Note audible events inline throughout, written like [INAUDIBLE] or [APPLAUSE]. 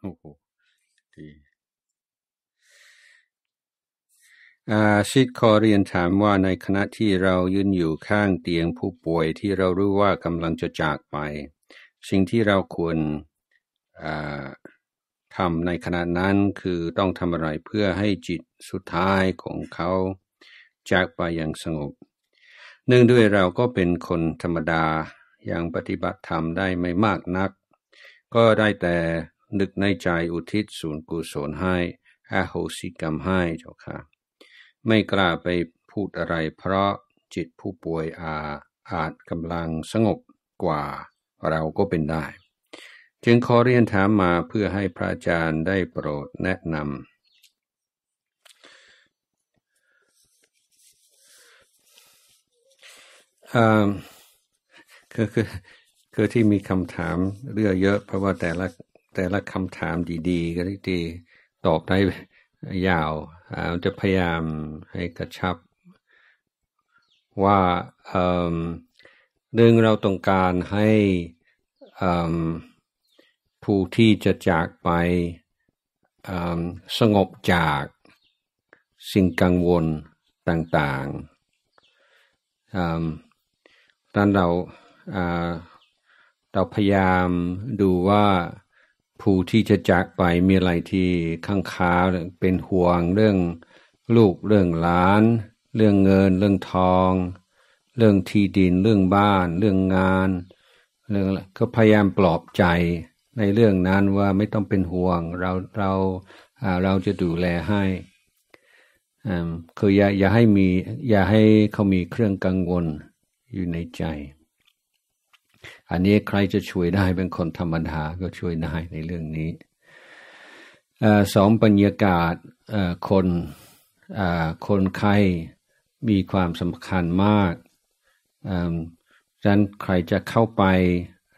โอ้โหดีชิดขอเรียนถามว่าในขณะที่เรายืนอยู่ข้างเตียงผู้ป่วยที่เรารู้ว่ากำลังจะจากไป สิ่งที่เราควรทำในขณะนั้นคือต้องทำอะไรเพื่อให้จิตสุดท้ายของเขาจากไปอย่างสงบ เนื่องด้วยเราก็เป็นคนธรรมดาอย่างปฏิบัติธรรมได้ไม่มากนัก ก็ได้แต่นึกในใจอุทิศส่วนกุศลให้อโหสิกรรมให้เจ้าค่ะ ไม่กล้าไปพูดอะไรเพราะจิตผู้ป่วยอาอาจกำลังสงบกว่าเราก็เป็นได้ จึงขอเรียนถามมาเพื่อให้พระอาจารย์ได้โปรดแนะนำคือคือคือที่มีคำถามเรื่อยเยอะเพราะว่าแต่ละแต่ละคำถามดีๆก็ที่ตอบได้ยาวเราจะพยายามให้กระชับ ว่าเรื่องเราต้องการให้ผู้ที่จะจากไปสงบจากสิ่งกังวลต่างๆดังนนเราเราพยายามดูว่าผู้ที่จะจากไปมีอะไรที่ข้างค้าเป็นห่วง เรื่องลูกเรื่องหลาน เรื่องเงินเรื่องทอง เรื่องที่ดินเรื่องบ้านเรื่องงานเรื่องก็พยายามปลอบใจในเรื่องนั้นว่าไม่ต้องเป็นห่วงเราเราเราจะดูแลให้คืออย่าอย่าให้มีอย่าให้เขามีเครื่องกังวลอยู่ในใจอันนี้ใครจะช่วยได้เป็นคนธรรมดาก็ช่วยได้ในเรื่องนี้อสองบรรยากาศคนคนไข้มีความสำคัญมากดังนั้นใครจะเข้าไป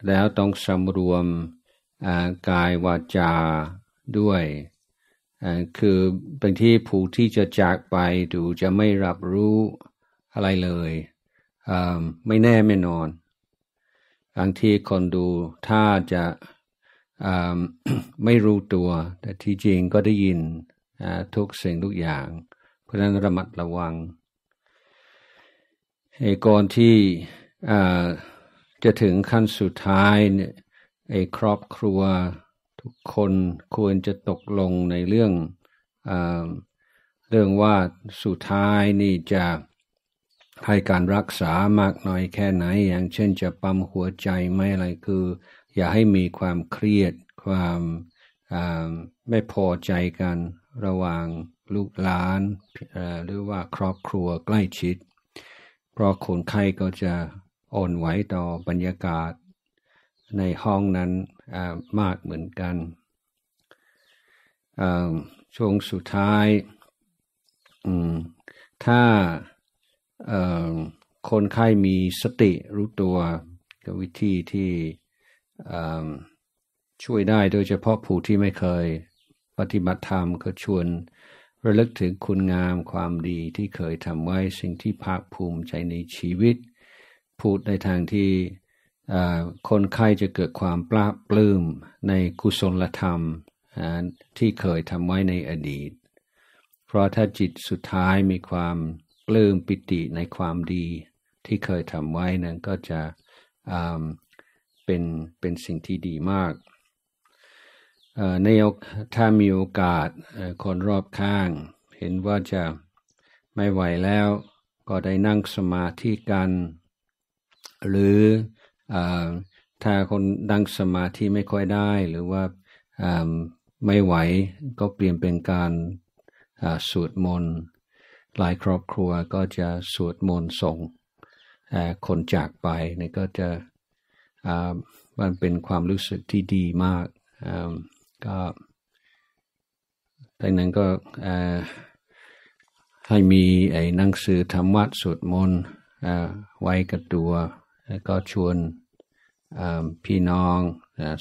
แล้วต้องสำรวมกายวาจาด้วยคือบางที่ผู้ที่จะจากไปดูจะไม่รับรู้อะไรเลย ไม่แน่ไม่นอนบางทีคนดูถ้าจะไม่รู้ตัว แต่ที่จริงก็ได้ยินทุกสิ่งทุกอย่าง เพราะนั้นระมัดระวังไอ้ก่อนที่จะถึงขั้นสุดท้ายเนี่ยไอ้ครอบครัวทุกคนควรจะตกลงในเรื่องเรื่องว่าสุดท้ายนี่จะให้การรักษามากน้อยแค่ไหน อย่างเช่นจะปั๊มหัวใจ ไม่อะไรคือ อย่าให้มีความเครียดความไม่พอใจกันระหว่างลูกหลานหรือว่าครอบครัวใกล้ชิด เพราะคนไข้ก็จะ อ่อนไหวต่อบรรยากาศในห้องนั้นมากเหมือนกันช่วงสุดท้ายถ้าคนไข้มีสติรู้ตัวกับวิธีที่ช่วยได้โดยเฉพาะผู้ที่ไม่เคยปฏิบัติธรรมก็ชวนระลึกถึงคุณงามความดีที่เคยทำไว้สิ่งที่ภาคภูมิใจในชีวิต พูดในทางที่คนไข้จะเกิดความปลาปลื้มในกุศลธรรมที่เคยทำไว้ในอดีต เพราะถ้าจิตสุดท้ายมีความปลื้มปิติในความดีที่เคยทำไว้นั้นก็จะเป็นเป็นสิ่งที่ดีมากในถ้ามีโอกาสคนรอบข้างเห็นว่าจะไม่ไหวแล้วก็ได้นั่งสมาธิกัน หรืออถ้าคนนั่งสมาธิไม่ค่อยได้หรือว่าไม่ไหวก็เปลี่ยนเป็นการสวดมนต์หลายครอบครัวก็จะสวดมนต์ส่งคนจากไปนี่ก็จะมันเป็นความรู้สึกที่ดีมากก็ดังนั้นก็ให้มีไอ้นังสือธรรมวัดสวดมนต์ไว้กับตัวแล้วก็ชวนพี่น้อง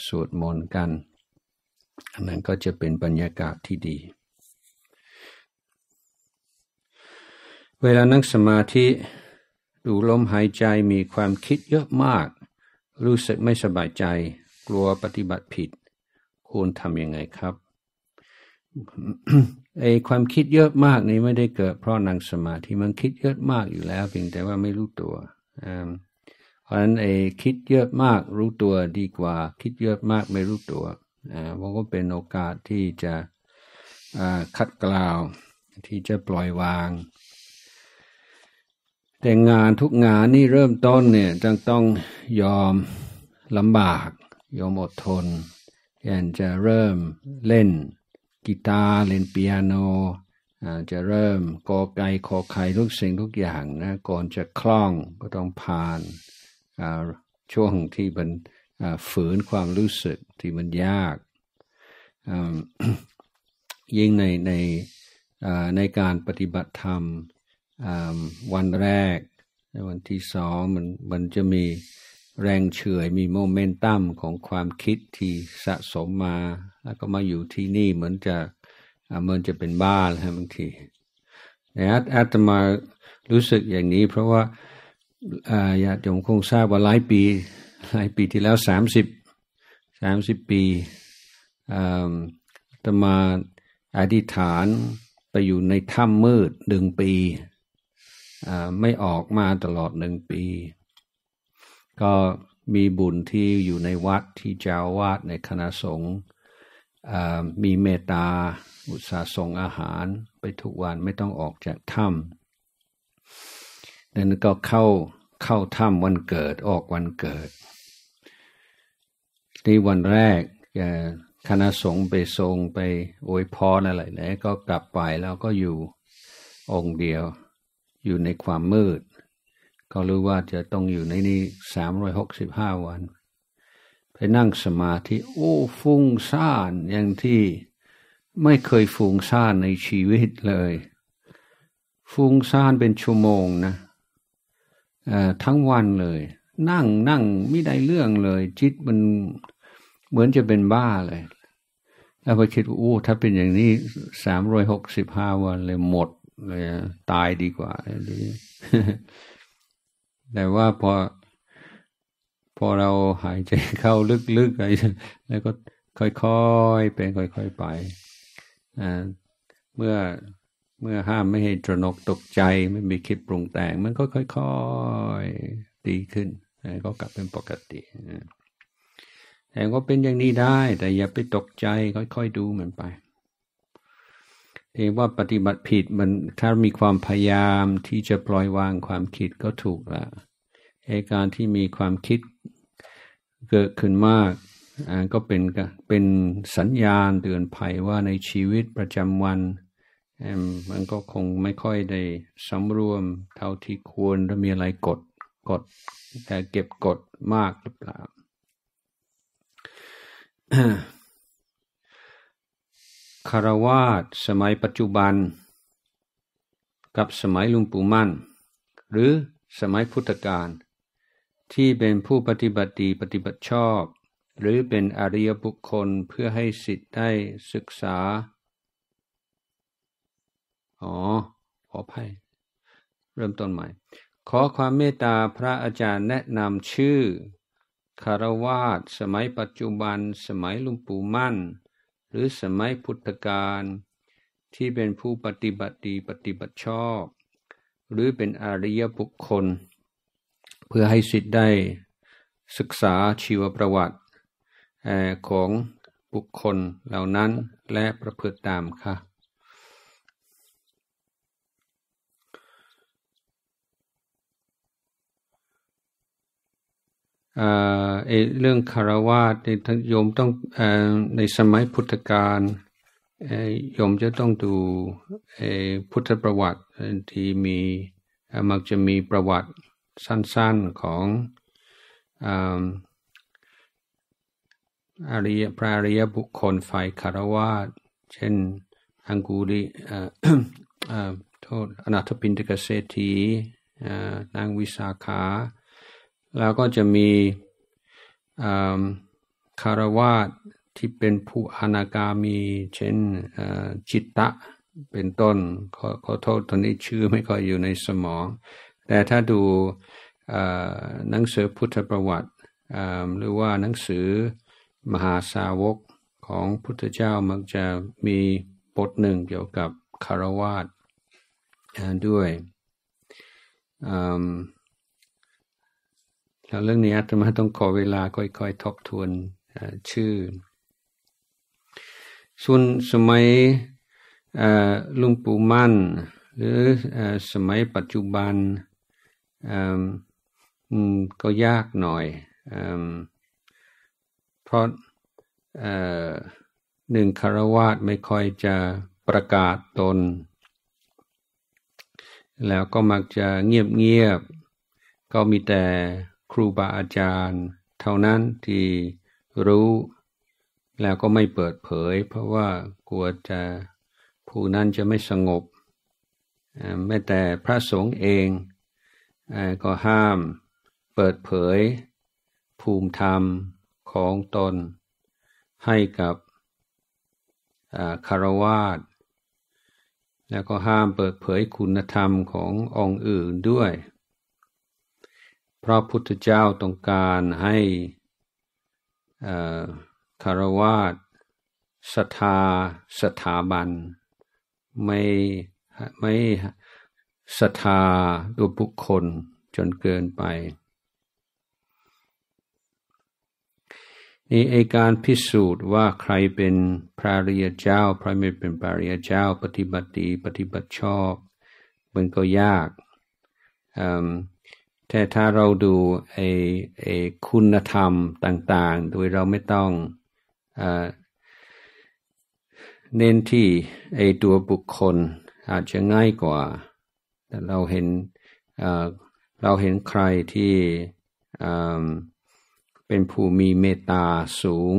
สวดมนต์กัน อันนั้นก็จะเป็นบรรยากาศที่ดีเวลานั่งสมาธิดูลมหายใจมีความคิดเยอะมาก รู้สึกไม่สบายใจ กลัวปฏิบัติผิดควรทำยังไงครับไอความคิดเยอะมากนี้ไม่ได้เกิด เพราะนั่งสมาธิมันคิดเยอะมากอยู่แล้วเพียงแต่ว่าไม่รู้ตัวเพราะฉะนั้นไอคิดเยอะมากรู้ตัวดีกว่าคิดเยอะมากไม่รู้ตัวเพราะก็เป็นโอกาสที่จะคัดกล่าวที่จะปล่อยวางแต่งานทุกงานนี่เริ่มต้นเนี่ยจังต้องยอมลำบาก ยอมอดทนอย่างจะเริ่มเล่นกีตาร์ เล่นเปียโน จะเริ่มกอไก่ขอไข่ทุกสิ่งทุกอย่างนะก่อนจะคล่องก็ต้องผ่านช่วงที่มันฝืนความรู้สึกที่มันยาก ยิ่งในในในการปฏิบัติธรรมวันแรกและวันที่สองมันมันจะมีแรงเฉยมีโมเมนตัมของความคิดที่สะสมมา แล้วก็มาอยู่ที่นี่เหมือนจะเหมือนจะเป็นบ้านฮะบางทีแต่อาตมารู้สึกอย่างนี้ เพราะว่ายากจะยคงทราบว่าหลายปีหลายปีที่แล้วสามสิบสามสิบปีอาตมาอธิษฐานไปอยู่ในถ้ำมืดหนึ่งปีไม่ออกมาตลอดหนึ่งปี ก็มีบุญที่อยู่ในวัดที่เจ้าวาดในคณะสงฆ์มีเมตตาอุตสาส่งอาหารไปทุกวันไม่ต้องออกจากถ้ำนั้นก็เข้าเข้าถ้ำวันเกิดออกวันเกิด ที่วันแรกคณะสงฆ์ไปทรงไปอวยพรอะไรแี่ยก็กลับไปแล้วก็อยู่องค์เดียวอยู่ในความมืด ก็รู้ว่าจะต้องอยู่ในนี้สามร้อยหกสิบห้าวัน ไปนั่งสมาธิ โอ้ ฟุ้งซ่าน อย่างที่ไม่เคยฟุ้งซ่านในชีวิตเลย ฟุ้งซ่านเป็นชั่วโมงนะ ทั้งวันเลย นั่งนั่งไม่ได้เรื่องเลย จิตมันเหมือนจะเป็นบ้าเลย แล้วไปคิดว่าโอ้ ถ้าเป็นอย่างนี้สามร้อยหกสิบห้าวันเลยหมดเลยตายดีกว่าดีแต่ว่าพอ พอเราหายใจเข้าลึกๆไแล้วก็ค่อยๆเป็นค่อยๆไปอ่าเมื่อเมื่อห้ามไม่ให้ตรนกตกใจไม่มีคิดปรุงแต่ง มันก็ค่อยๆ ดีขึ้นก็กลับเป็นปกติ แต่ก็เป็นอย่างนี้ได้ แต่อย่าไปตกใจค่อยๆดูมันไปเองว่าปฏิบัติผิดมันถ้ามีความพยายามที่จะปล่อยวางความคิดก็ถูกละไอการที่มีความคิดเกิดขึ้นมากก็เป็นเป็นสัญญาณเตือนภัยว่าในชีวิตประจำวันมันก็คงไม่ค่อยได้สำรวมเท่าที่ควรแลามีอะไรกดกดแต่เก็บกดมากหรือเปล่าคารวาสสมัยปัจจุบันกับสมัยลุงปู่มั่น หรือสมัยพุทธกาลที่เป็นผู้ปฏิบัติดีปฏิบัติชอบ หรือเป็นอริยบุคคลเพื่อให้สิทธิ์ได้ศึกษาอ๋อขออภัยเริ่มต้นใหม่ ขอความเมตตาพระอาจารย์แนะนำชื่อคารวาสสมัยปัจจุบัน สมัยลุงปู่มั่นหรือสมัยพุทธกาลที่เป็นผู้ปฏิบัติดีปฏิบัติชอบ หรือเป็นอริยบุคคล เพื่อให้สิทธิ์ได้ศึกษาชีวประวัติของบุคคลเหล่านั้นและประพฤติตามค่ะเอเรื่องคารวาสทนโยมต้องอในสมัยพุทธกาลโยมจะต้องดูพุทธประวัติ ที่มีมักจะมีประวัติสั้นๆของอริยพระอริยบุคคลฝ่ายคารวาสเช่น อังกูริโทษอนาถปินตกเศรษฐีนางวิสาขาแล้วก็จะมีคารวาสที่เป็นผู้อนากามีเช่นจิตตะเป็นต้นขอขอโทษตอนนี้ชื่อไม่ค่อยอยู่ในสมอง แต่ถ้าดูหนังสือพุทธประวัติ หรือว่าหนังสือมหาสาวกของพุทธเจ้ามักจะมีบทหนึ่งเกี่ยวกับคารวาสด้วยเรื่องนี้อาตมาต้องขอเวลาค่อยๆ ทบทวนชื่อ ส่วนสมัยลุงปู่มั่น หรือสมัยปัจจุบันก็ยากหน่อย เพราะหนึ่งคารวาสไม่ค่อยจะประกาศตน แล้วก็มักจะเงียบๆก็มีแต่ครูบาอาจารย์เท่านั้นที่รู้แล้วก็ไม่เปิดเผย เพราะว่ากลัวจะผู้นั้นจะไม่สงบแม้แต่พระสงฆ์เอง ก็ห้ามเปิดเผยภูมิธรรมของตน ให้กับคารวาสแล้วก็ห้ามเปิดเผยคุณธรรมขององค์อื่นด้วยพระพุทธเจ้าต้องการให้คารวะศรัทธาสถาบัน ไม่ไม่ศรัทธาตัวบุคคลจนเกินไป นี่ไอการพิสูจน์ว่าใครเป็นพระริยเจ้า ใครไม่เป็นพระริยเจ้าปฏิบัติ ปฏิบัติชอบ มันก็ยากแต่ถ้าเราดูไอ้ไอ้คุณธรรมต่างๆ โดยเราไม่ต้องเน้นที่ไอ้ตัวบุคคลอาจจะง่ายกว่า แต่เราเห็นเราเห็นใครที่เป็นผู้มีเมตตาสูง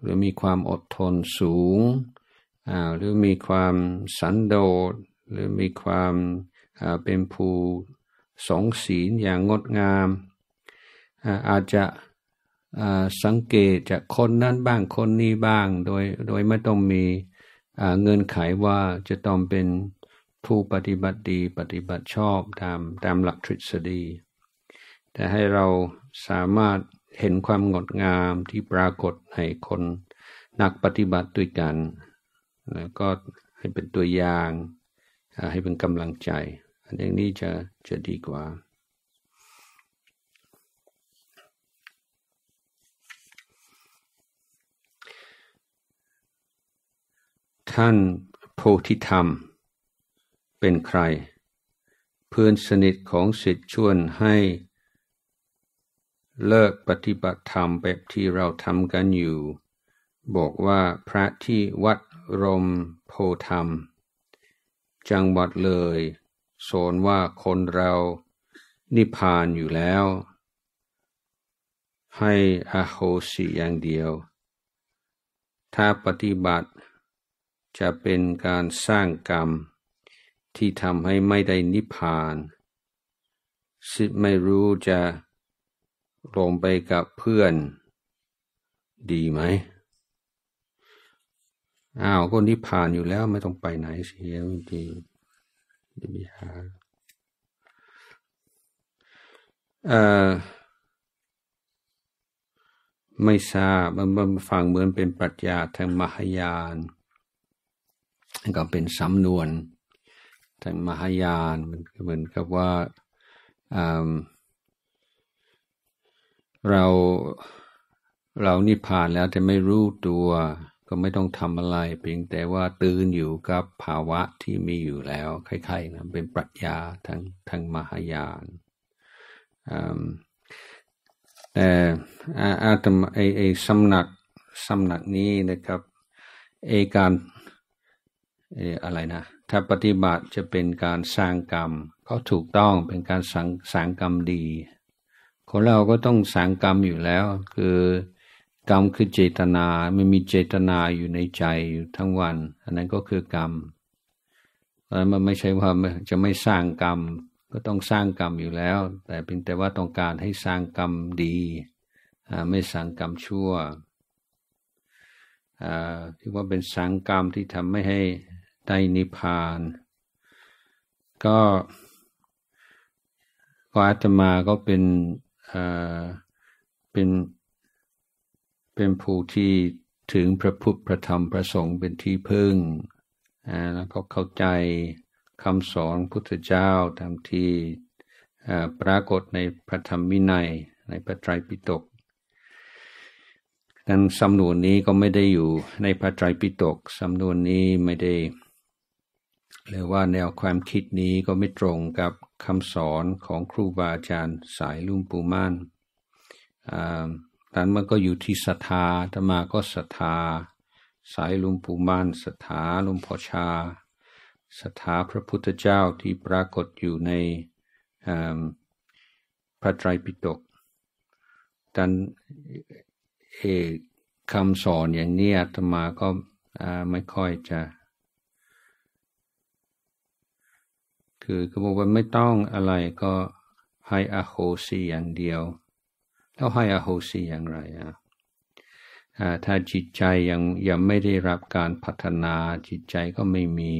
หรือมีความอดทนสูง หรือมีความสันโดษหรือมีความเป็นผู้สองศีลอย่างงดงามอาจจะสังเกตจากคนนั้นบ้างคนนี้บ้าง โดยโดยไม่ต้องมีเงินไขว่าจะต้องเป็นผู้ปฏิบัติดีปฏิบัติชอบตามตามหลักทฤษฎี แต่ให้เราสามารถเห็นความงดงามที่ปรากฏในคนนักปฏิบัติด้วยกัน แล้วก็ให้เป็นตัวอย่างให้เป็นกำลังใจอันงนี้จะจะดีกว่า ท่านโพธิธรรมเป็นใคร เพื่อนสนิทของสิทธิชวนให้เลิกปฏิบัติธรรมแบบที่เราทำกันอยู่ บอกว่าพระที่วัดรมโพธรรม จังหวัดเลยสอนว่าคนเรานิพพานอยู่แล้ว ให้อโหสิอย่างเดียว ถ้าปฏิบัติจะเป็นการสร้างกรรมที่ทำให้ไม่ได้นิพพานสิไม่รู้จะลงไปกับเพื่อนดีไหมอ้าวก็นิพพานอยู่แล้วไม่ต้องไปไหนเสียจริงยะมีหาไม่ทราบมันฟังเหมือนเป็นปรัชญาทางมหายานก็เป็นสำนวน ทางมหายานมันเหมือนกับว่าเราเรานิพพานแล้วแต่ไม่รู้ตัวก็ไม่ต้องทำอะไร เพียงแต่ว่าตื่นอยู่กับภาวะที่มีอยู่แล้วคล้ายๆนะเป็นปรัชญาทางทางมหายานแต่อาตมไอไอสำนักสำนักนี้นะครับเอการอะไรนะถ้าปฏิบัติจะเป็นการสร้างกรรมก็ถูกต้องเป็นการสังสางกรรมดี คนเราก็ต้องสางกรรมอยู่แล้วคือกรรมคือเจตนาไม่มีเจตนาอยู่ในใจอยู่ทั้งวัน อันนั้นก็คือกรรมเพรมันไม่ใช่ว่าจะไม่สร้างกรรม ก็ต้องสร้างกรรมอยู่แล้ว แต่เป็นแต่ว่าต้องการให้สร้างกรรมดีไม่สร้างกรรมชั่วที่ว่าเป็นสังกรรมที่ทำไม่ให้ได้นิพพาน ก็พระอาตมาก็เป็นเป็นเป็นผู้ที่ถึงพระพุทธพระธรรมพระสงฆ์เป็นที่พึ่งแล้วก็เข้าใจคำสอนพุทธเจ้าตามที่ปรากฏในพระธรรมวินัยในพระไตรปิฎกดังนสำนวนนี้ก็ไม่ได้อยู่ในพระไตรปิฎกสำนวนนี้ไม่ได้ หรือว่าแนวความคิดนี้ก็ไม่ตรงกับคำสอนของครูบาอาจารย์สายลุ่มปูม่านนั้นมันก็อยู่ที่ศรัทธาธรรมาก็ศรัทธาสายลุงปู่มานศรัทธาลุงพ่อชาศรัทธาพระพุทธเจ้าที่ปรากฏอยู่ในพระไตรปิฎกดันเอคำสอนอย่างนี้ธรรมาก็ไม่ค่อยจะ คือก็บอกว่าไม่ต้องอะไรก็ให้อโหสิอย่างเดียวเราให้อโหสิอย่างไรอ่ะถ้าจิตใจยังยังไม่ได้รับการพัฒนาจิตใจก็ไม่มี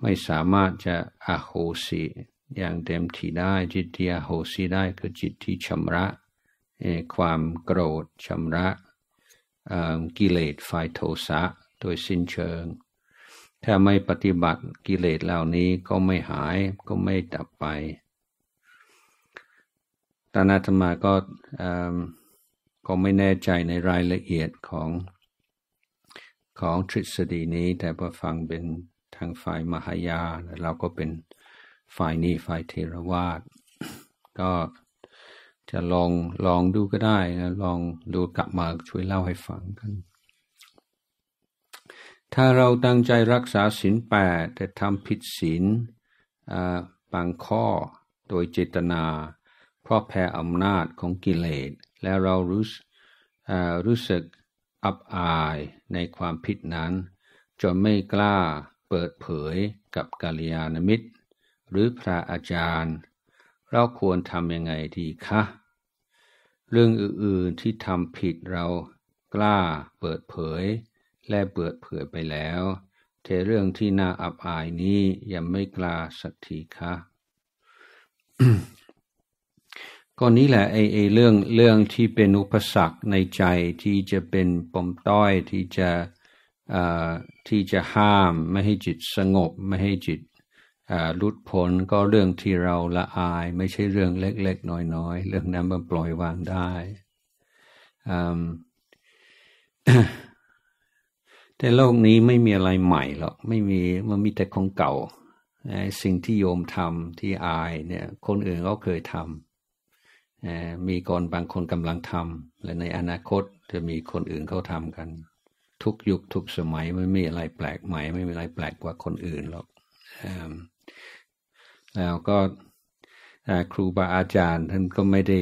ไม่สามารถจะอโหสิอย่างเต็มที่ได้จิตที่อโหสิได้คือจิตที่ชำระความโกรธชำระกิเลสฝ่ายโทสะโดยสิ้นเชิงถ้าไม่ปฏิบัติกิเลสเหล่านี้ก็ไม่หายก็ไม่ดับไปตอนธรรมาก็ก็ไม่แน่ใจในรายละเอียดของของทฤษฎีนี้แต่พอฟังเป็นทางฝ่ายมหายาเราก็เป็นฝ่ายนี้ฝ่ายเทรวาสก็จะลองลองดูก็ได้นะลองดูกลับมาช่วยเล่าให้ฟังกัน ถ้าเราตั้งใจรักษาศีลแปดแต่ทำผิดศีลบางข้อโดยเจตนาพราะแพ้อำนาจของกิเลสและเรารู้รู้สึกอับอายในความผิดนั้น จนไม่กล้าเปิดเผยกับกาลยานมิตร หรือพระอาจารย์ เราควรทำยังไงดีคะเรื่องอื่นๆที่ทำผิดเรากล้าเปิดเผยและเปิดเผย ไปแล้วแต่เรื่องที่น่าอับอายนี้ยังไม่กล้าสักทีคะก็นี้แหละไอ้เรื่องเรื่องที่เป็นอุปสรรคในใจที่จะเป็นปมต้อยที่จะที่จะห้าม ไม่ให้จิตสงบ ไม่ให้จิตรุดพ้นก็เรื่องที่เราละอาย ไม่ใช่เรื่องเล็ก ๆ น้อยๆเรื่องนั้นมันปล่อยวางได้แต่โลกนี้ไม่มีอะไรใหม่หรอกไม่มีมันมีแต่ของเก่าสิ่งที่โยมทำที่อายเนี่ย คนอื่นก็เคยทำมีก่อนบางคนกำลังทำและในอนาคตจะมีคนอื่นเขาทำกัน ทุกยุคทุกสมัยไม่มีอะไรแปลกใหม่ไม่มีอะไรแปลกกว่าคนอื่นหรอกแล้วก็ครูบาอาจารย์ท่านก็ไม่ได้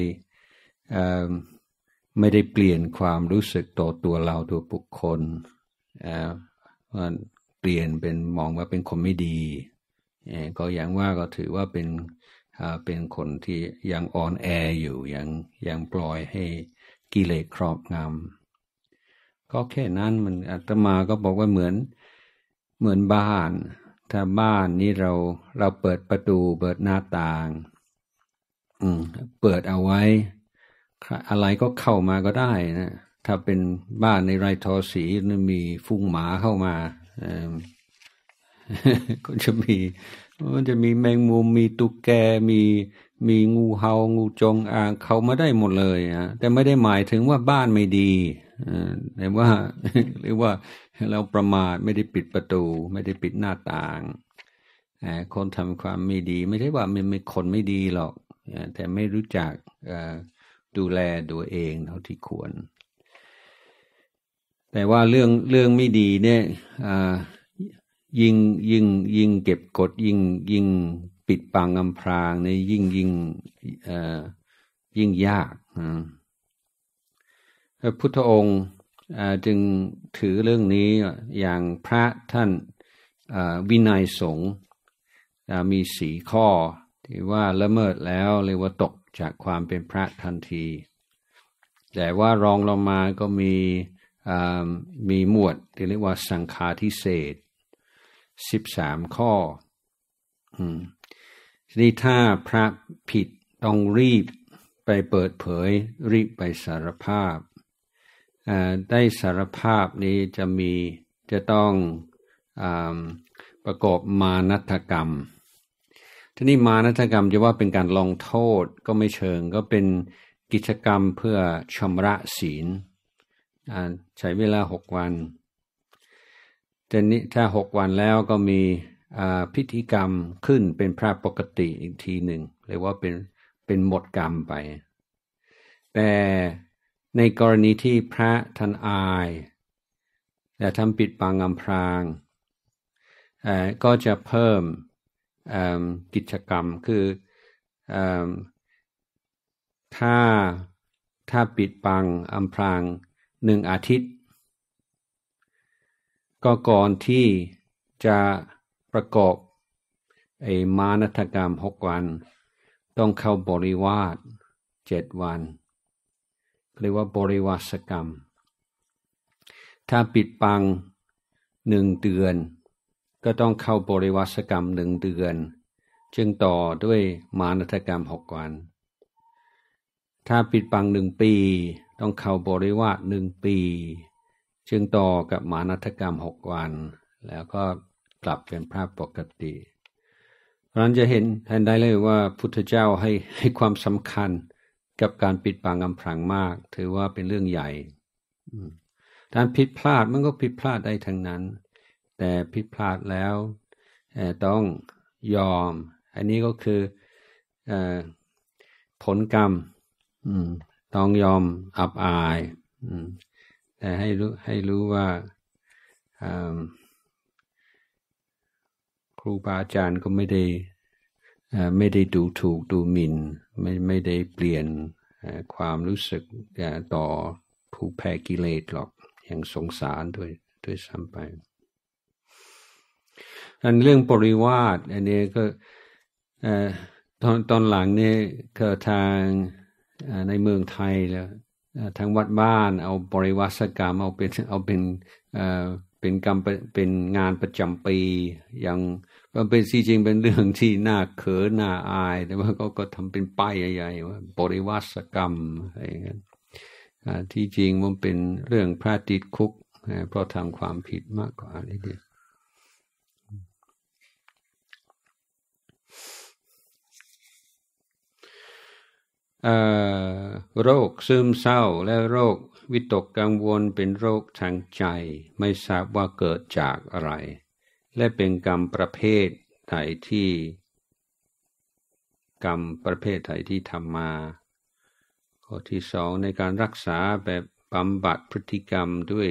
ไม่ได้เปลี่ยนความรู้สึกต่อตัวเราตัวบุคคลว่าเปลี่ยนเป็นมองว่าเป็นคนไม่ดี ก็อย่างว่าก็ถือว่าเป็นเป็นคนที่ยังอ่อนแออยู่ยังยังปล่อยให้กิเลสครอบงำก็แค่นั้นมันอาตมาก็บอกว่าเหมือน เหมือนบ้าน ถ้าบ้านนี้เราเราเปิดประตูเปิดหน้าต่าง อืมเปิดเอาไว้ อะไรก็เข้ามาก็ได้นะถ้าเป็นบ้านในไรทอสีมีฟุ้งหมาเข้ามาก็จะมีมันจะมีแมงมุมมีตุ๊กแกมีมีงูเหา่างูจงอางเขามาได้หมดเลยฮะแต่ไม่ได้หมายถึงว่าบ้านไม่ดีแต่ว่าเรียกว่าเราประมาทไม่ได้ปิดประตู ไม่ได้ปิดหน้าต่างคนทำความไม่ดี ไม่ใช่ว่ามันไม่คนไม่ดีหรอก แต่ไม่รู้จักดูแลตัวเองเท่าที่ควร แต่ว่าเรื่องเรื่องไม่ดีเนี่ยยิ่งยิ่งยิ่งเก็บกดยิ่งยิ่งปิดปังอำพรางในยิ่งยิ่งยิ่งยากพระพุทธองค์จึงถือเรื่องนี้อย่างพระท่านวินัยสงฆ์มีสีข้อที่ว่าละเมิดแล้วเรียกว่าตกจากความเป็นพระทันที แต่ว่ารองลงมาก็มีมีหมวดที่เรียกว่าสังฆาทิเศษสิบสามข้อทีนี้ถ้าพระผิดต้องรีบไปเปิดเผยรีบไปสารภาพ ได้สารภาพนี้จะมีจะต้องอประกอบมานัตกรรมทีนี้มานัตกรรมจะว่าเป็นการลงโทษก็ไม่เชิงก็เป็นกิจกรรมเพื่อชำระศีลใช้เวลาหกวันจตนี้ถ้าหกวันแล้วก็มีพิธีกรรมขึ้นเป็นพระปกติอีกทีหนึ่งเรียกว่าเป็นเป็นหมดกรรมไป แต่ในกรณีที่พระท่านอายและทำปิดบังอำพราง ก็จะเพิ่มกิจกรรมคืออถ้าถ้าปิดบังอำพรางหนึ่งอาทิตย์ก็ก่อนที่จะประกอบ ไอมานธกรรมหกวัน ต้องเข้าบริวารเจ็ดวันเรียกว่าบริวาสกรรม ถ้าปิดปังหนึ่งเดือน ก็ต้องเข้าบริวาสกรรมหนึ่งเดือนจึงต่อด้วยมานธกรรมหกวัน ถ้าปิดปังหนึ่งปี ต้องเข้าบริวารหนึ่งปีจึงต่อกับมานัตกรรมหกวัน แล้วก็กลับเป็นพระปกติ เพราะนั้นจะเห็นเห็นได้เลยว่าพุทธเจ้าให้ให้ความสำคัญกับการปิดปางอำพรางมาก ถือว่าเป็นเรื่องใหญ่การผิดพลาด มันก็ผิดพลาดได้ทั้งนั้น แต่ผิดพลาดแล้วต้องยอม อันนี้ก็คืออผลกรรมต้องยอมอับอายแต่ให้รู้ให้รู้ว่าครูบาอาจารย์ก็ไม่ได้ไม่ได้ดูถูกดูหมิน่นไม่ไม่ได้เปลี่ยนความรู้สึกต่อผู้แพ้กิเลสหรอกอย่างสงสารด้วยด้วยซ้ำไปอันเรื่องปริวาสอันนี้ก็ตอนตอนหลังนี่ก็ทางในเมืองไทยแล้วทั้งวัดบ้านเอาบริวัสกรรมเอาเป็นเอาเป็นเป็นกรรมเป็นงานประจำปีอย่างมันเป็นที่จริงเป็นเรื่องที่น่าเขินน่าอาย แต่ว่าก็ก็ทำเป็นป้ายใหญ่ๆว่า บริวัสกรรมอะไรเงี้ยที่จริงมันเป็นเรื่องพระติดคุก เพราะทำความผิดมากกว่านิดเดียวโรคซึมเศร้าและโรค วิตกกังวลเป็นโรคทางใจไม่ทราบว่าเกิดจากอะไร และเป็นกรรมประเภทไหนที่ กรรมประเภทไหนที่ทำมาข้อที่สองในการรักษาแบบบำบัดพฤติกรรมด้วย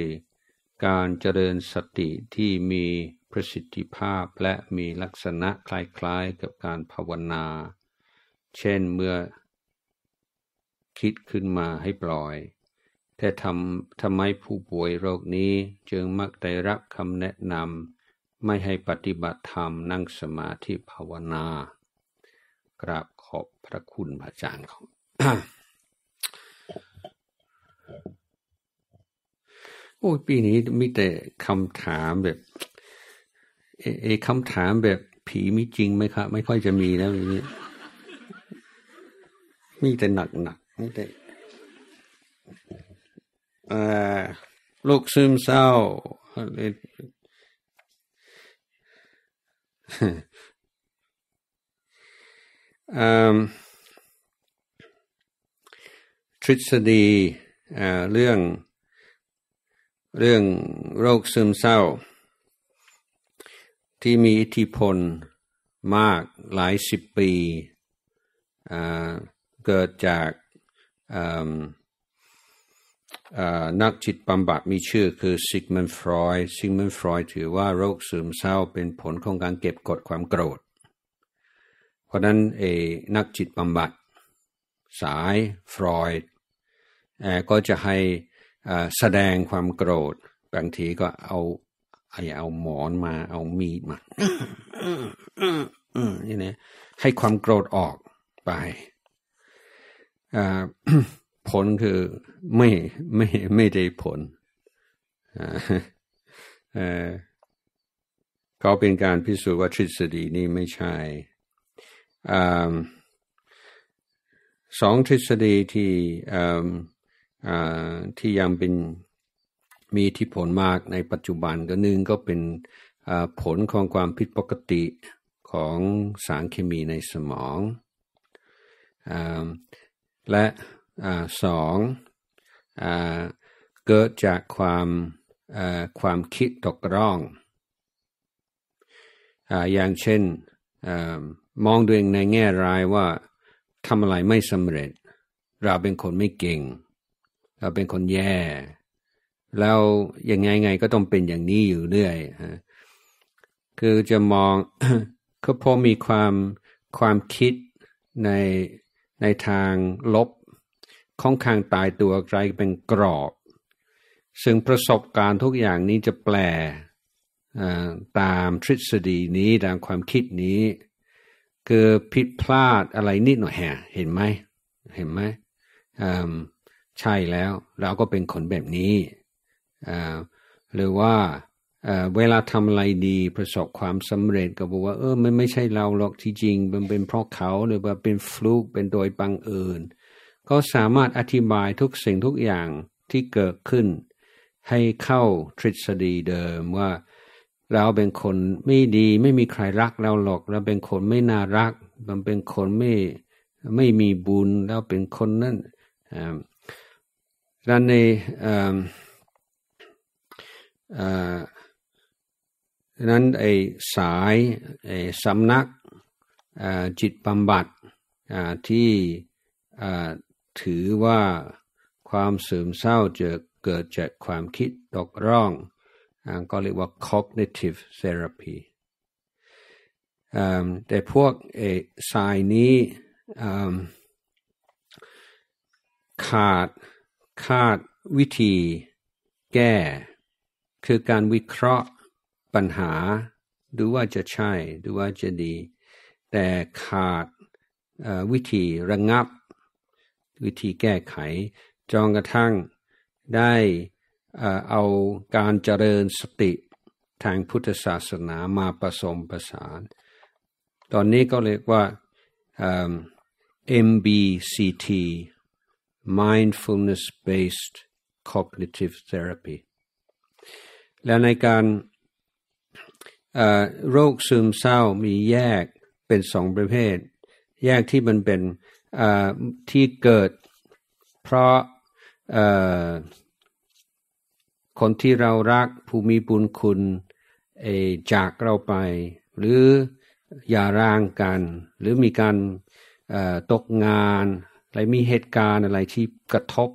การเจริญสติที่มีประสิทธิภาพและมีลักษณะคล้ายๆ กับการภาวนา เช่นเมื่อคิดขึ้นมาให้ปล่อย แต่ทำทำไมผู้ป่วยโรคนี้ จึงมักได้รับคำแนะนำไม่ให้ปฏิบัติธรรมนั่งสมาธิภาวนา กราบขอบพระคุณพระอาจารย์ของโอ้ยปีนี้มีแต่คำถามแบบ เอคำถามแบบผีมีจริงไหมครับไม่ค่อยจะมีแล้วนี้ มีแต่หนักหนักไม่ได้โรคซึมเศร้าทฤษฎีเรื่องเรื่องโรคซึมเศร้า ที่มีอิทธิพลมากหลายสิบปีเกิดจากนักจิตบำบัดมีชื่อคือซิกมันฟรอยซิกมันฟรอยถือว่าโรคซึมเศร้าเป็นผลของการเก็บกดความโกรธ เพราะนั้นเอนักจิตบำบัด สายฟรอยก็จะให้แสดงความโกรธบางทีก็เอาไอเอาหมอนมาเอามีดมานี่นะให้ความโกรธออกไปผลคือไม่ไม่ไม่ได้ผลเขาเป็นการพิสูจน์ว่าทฤษฎีนี้ไม่ใช่ สองทฤษฎีที่ที่ยังเป็นมีที่ผลมากในปัจจุบันก็นึงก็เป็นผลของความผิดปกติของสารเคมีในสมองและสองอเกิดจากความความคิดตกร่องออย่างเช่นอมองดูเองในแง่ร้ายว่าทำอะไรไม่สำเร็จ เราเป็นคนไม่เก่ง เราเป็นคนแย่ แล้วยังไงไงก็ต้องเป็นอย่างนี้อยู่เรื่อยคือจะมองก็พอมีความความคิดในในทางลบค่องคางตายตัวกลายเป็นกรอบ ซึ่งประสบการณ์ทุกอย่างนี้จะแปลตามทฤษฎีนี้ตามความคิดนี้ คือผิดพลาดอะไรนิดหน่อยแหเห็นไหมเห็นไหม ใช่แล้วเราก็เป็นคนแบบนี้หรือว่าเวลาทำอะไรดีประสบความสำเร็จ ก็บอกว่า เออไม่ไม่ใช่เราหรอกที่จริงมันเป็นเพราะเขาหรือว่าเป็นฟลุกเป็นโดยบังเอิญก็สามารถอธิบายทุกสิ่งทุกอย่างที่เกิดขึ้นให้เข้าทฤษฎีเดิมว่าเราเป็นคนไม่ดีไม่มีใครรักเราหรอก เราเป็นคนไม่น่ารักมันเป็นคนไม่ไม่มีบุญเราเป็นคนนั้นดังในอ่าดนั้นไอ้สายไอ้สำนักจิตบำบัดที่ถือว่าความเสื่อมเศร้าจะเกิดจากความคิดตกร่องก็เรียกว่า cognitive therapy แต่พวกไอสายนี้ขาดขาดวิธีแก้ คือการวิเคราะห์ปัญหา ดูว่าจะใช่ ดูว่าจะดีแต่ขาดวิธีระงงับวิธีแก้ไขจนกระทั่งได้เอาการเจริญสติทางพุทธศาสนามาผสมผสาน ตอนนี้ก็เรียกว่า MBCT mindfulness based cognitive therapy และในการโรคซึมเศร้ามีแยกเป็นสองประเภท แยกที่มันเป็นที่เกิดเพราะคนที่เรารักภูมิบุญคุณจากเราไปหรืออย่าร้างกัน หรือมีการตกงานอะไรมีเหตุการณ์อะไรที่กระทบ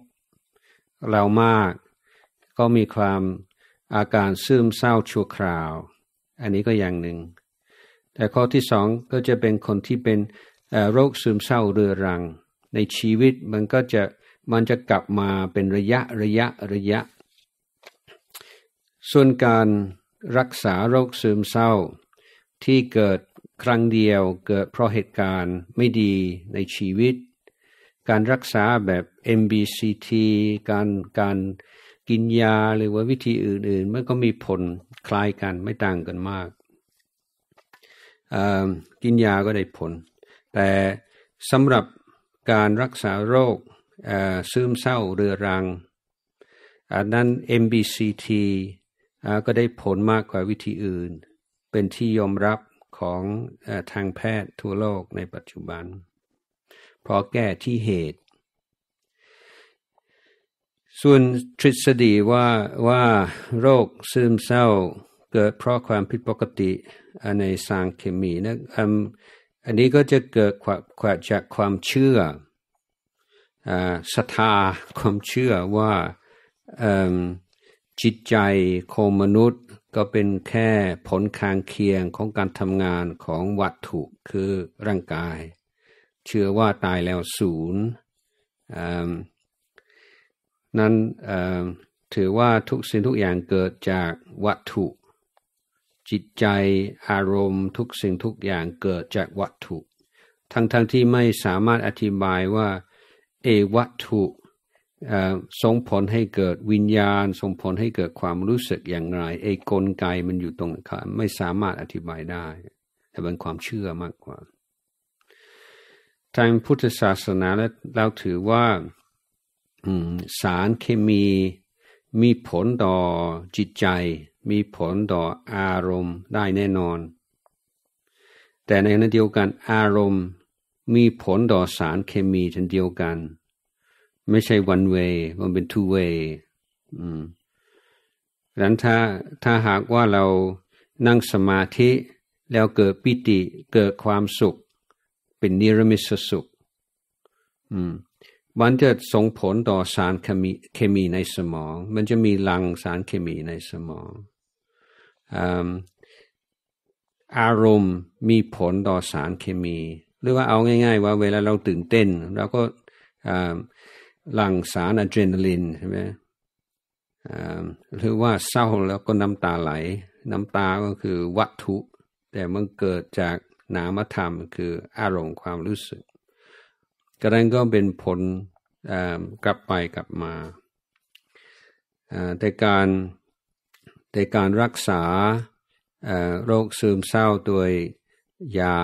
เรามาก ก็มีความอาการซึมเศร้าชั่วคราวอันนี้ก็อย่างหนึ่งแต่ข้อที่สองก็จะเป็นคนที่เป็นโรคซึมเศร้าเรื้อรัง ในชีวิตมันก็จะมันจะกลับมาเป็นระยะระยะระยะ ส่วนการรักษาโรคซึมเศร้า ที่เกิดครั้งเดียวเกิดเพราะเหตุการณ์ไม่ดีในชีวิต การรักษาแบบ MBCT การการกินยา หรือว่าวิธีอื่นๆมันก็มีผลคล้ายกันไม่ต่างกันมาก กินยาก็ได้ผล แต่สำหรับการรักษาโรคซึมเศร้าเรือรังนนั้น MBCT ก็ได้ผลมากกว่าวิธีอื่น เป็นที่ยอมรับของทางแพทย์ทั่วโลกในปัจจุบันเพราะแก้ที่เหตุส่วนทฤษฎีว่าว่าโรคซึมเศร้าเกิดเพราะความผิดปกติในสารเคมีนะอันนี้ก็จะเกิดขวาจากความเชื่อศรัทธาความเชื่อว่าจิตใจของมนุษย์ก็เป็นแค่ผลคางเคียงของการทำงานของวัตถุคือร่างกาย เชื่อว่าตายแล้วศูนย์นั้นถือว่าทุกสิ่งทุกอย่างเกิดจากวัตถุ จิตใจอารมณ์ทุกสิ่งทุกอย่างเกิดจากวัตถุ ทั้งๆทที่ไม่สามารถอธิบายว่าเอวัตถุส่งผลให้เกิดวิญญาณส่งผลให้เกิดความรู้สึกอย่างไรเอกลไกมันอยู่ตรงข้นไม่สามารถอธิบายได้ แต่เป็นความเชื่อมากกว่าทางพุทธศาสนาแล้วถือว่าสารเคมี มีผลต่อจิตใจ มีผลต่ออารมณ์ได้แน่นอน แต่ในขณะเดียวกัน อารมณ์มีผลต่อสารเคมีเช่นเดียวกัน ไม่ใช่ one way มันเป็น two way ดังนั้นถ้าถ้าหากว่าเรานั่งสมาธิแล้วเกิดปิติเกิดความสุข เป็นนิรมิตสุข อืมมันจะส่งผลต่อสารเคมีเคมีในสมอง มันจะมีหลังสารเคมีในสมอง อารมณ์มีผลต่อสารเคมี หรือว่าเอาง่าย ๆ ว่าเวลาเราตื่นเต้นเราก็หลั่งสารอะดรีนาลินใช่ไหมหรือว่าเศร้าแล้วก็น้ำตาไหล น้ำตาก็คือวัตถุ แต่มันเกิดจากนามธรรมคืออารมณ์ความรู้สึกก็นั้นก็เป็นผลกลับไปกลับมาแต่การแต่การรักษาโรคซึมเศร้าโดยยา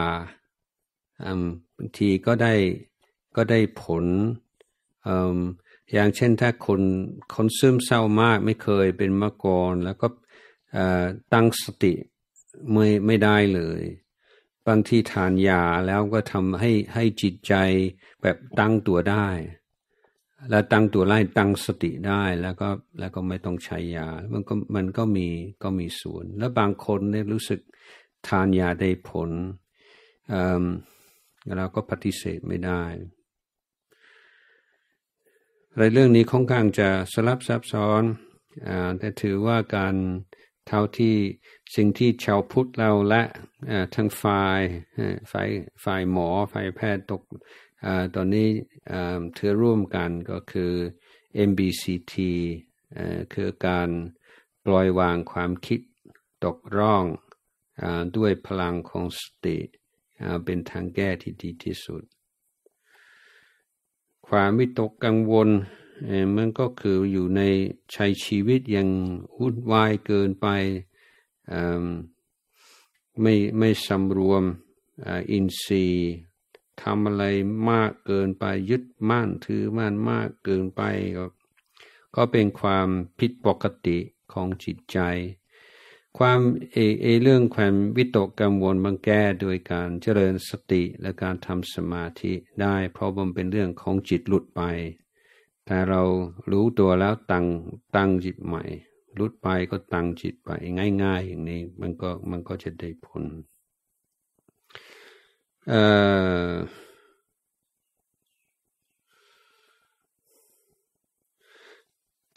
บางทีก็ได้ก็ได้ผลอย่างเช่นถ้าคนคนซึมเศร้ามากไม่เคยเป็นมาก่อนแล้วก็ตั้งสติไม่ไม่ได้เลยบางทีทานยาแล้วก็ทำให้ให้จิตใจแบบตั้งตัวได้ และตั้งตัวได้ตั้งสติได้แล้วก็แล้วก็ไม่ต้องใช้ยา มันก็มันก็มีก็มีส่วนแล้วบางคนเนี่ยรู้สึกทานยาได้ผลเราก็ปฏิเสธไม่ได้ในเรื่องนี้ค่อนข้างจะสลับซับซ้อนอแต่ถือว่าการเท่าที่สิ่งที่ชาวพุทธเราและทั้งฝ่ายฝ่ายฝ่ายหมอฝ่ายแพทย์ตกตอนนี้ถือร่วมกันก็คือ MBCT คือการปล่อยวางความคิดตกร่องอด้วยพลังของสติเป็นทางแก้ที่ดีที่สุด ความวิตกกังวลมันก็คืออยู่ในใช้ชีวิตยังวุ่นวายเกินไป ไม่ไม่สำรวมอินทรีย์ทำอะไรมากเกินไปยึดมั่นถือมั่นมากเกินไป ก็ก็เป็นความผิดปกติของจิตใจ ความเอเอเรื่องความวิตกกังวลบางแก้โดยการเจริญสติและการทำสมาธิได้ เพราะมันเป็นเรื่องของจิตหลุดไปต่เรารู้ตัวแล้วตั้งตั้งจิตใหม่รุดไปก็ตั้งจิตไป ง่าย ๆ อย่างนี้มันก็มันก็จะได้ผล เอ่อ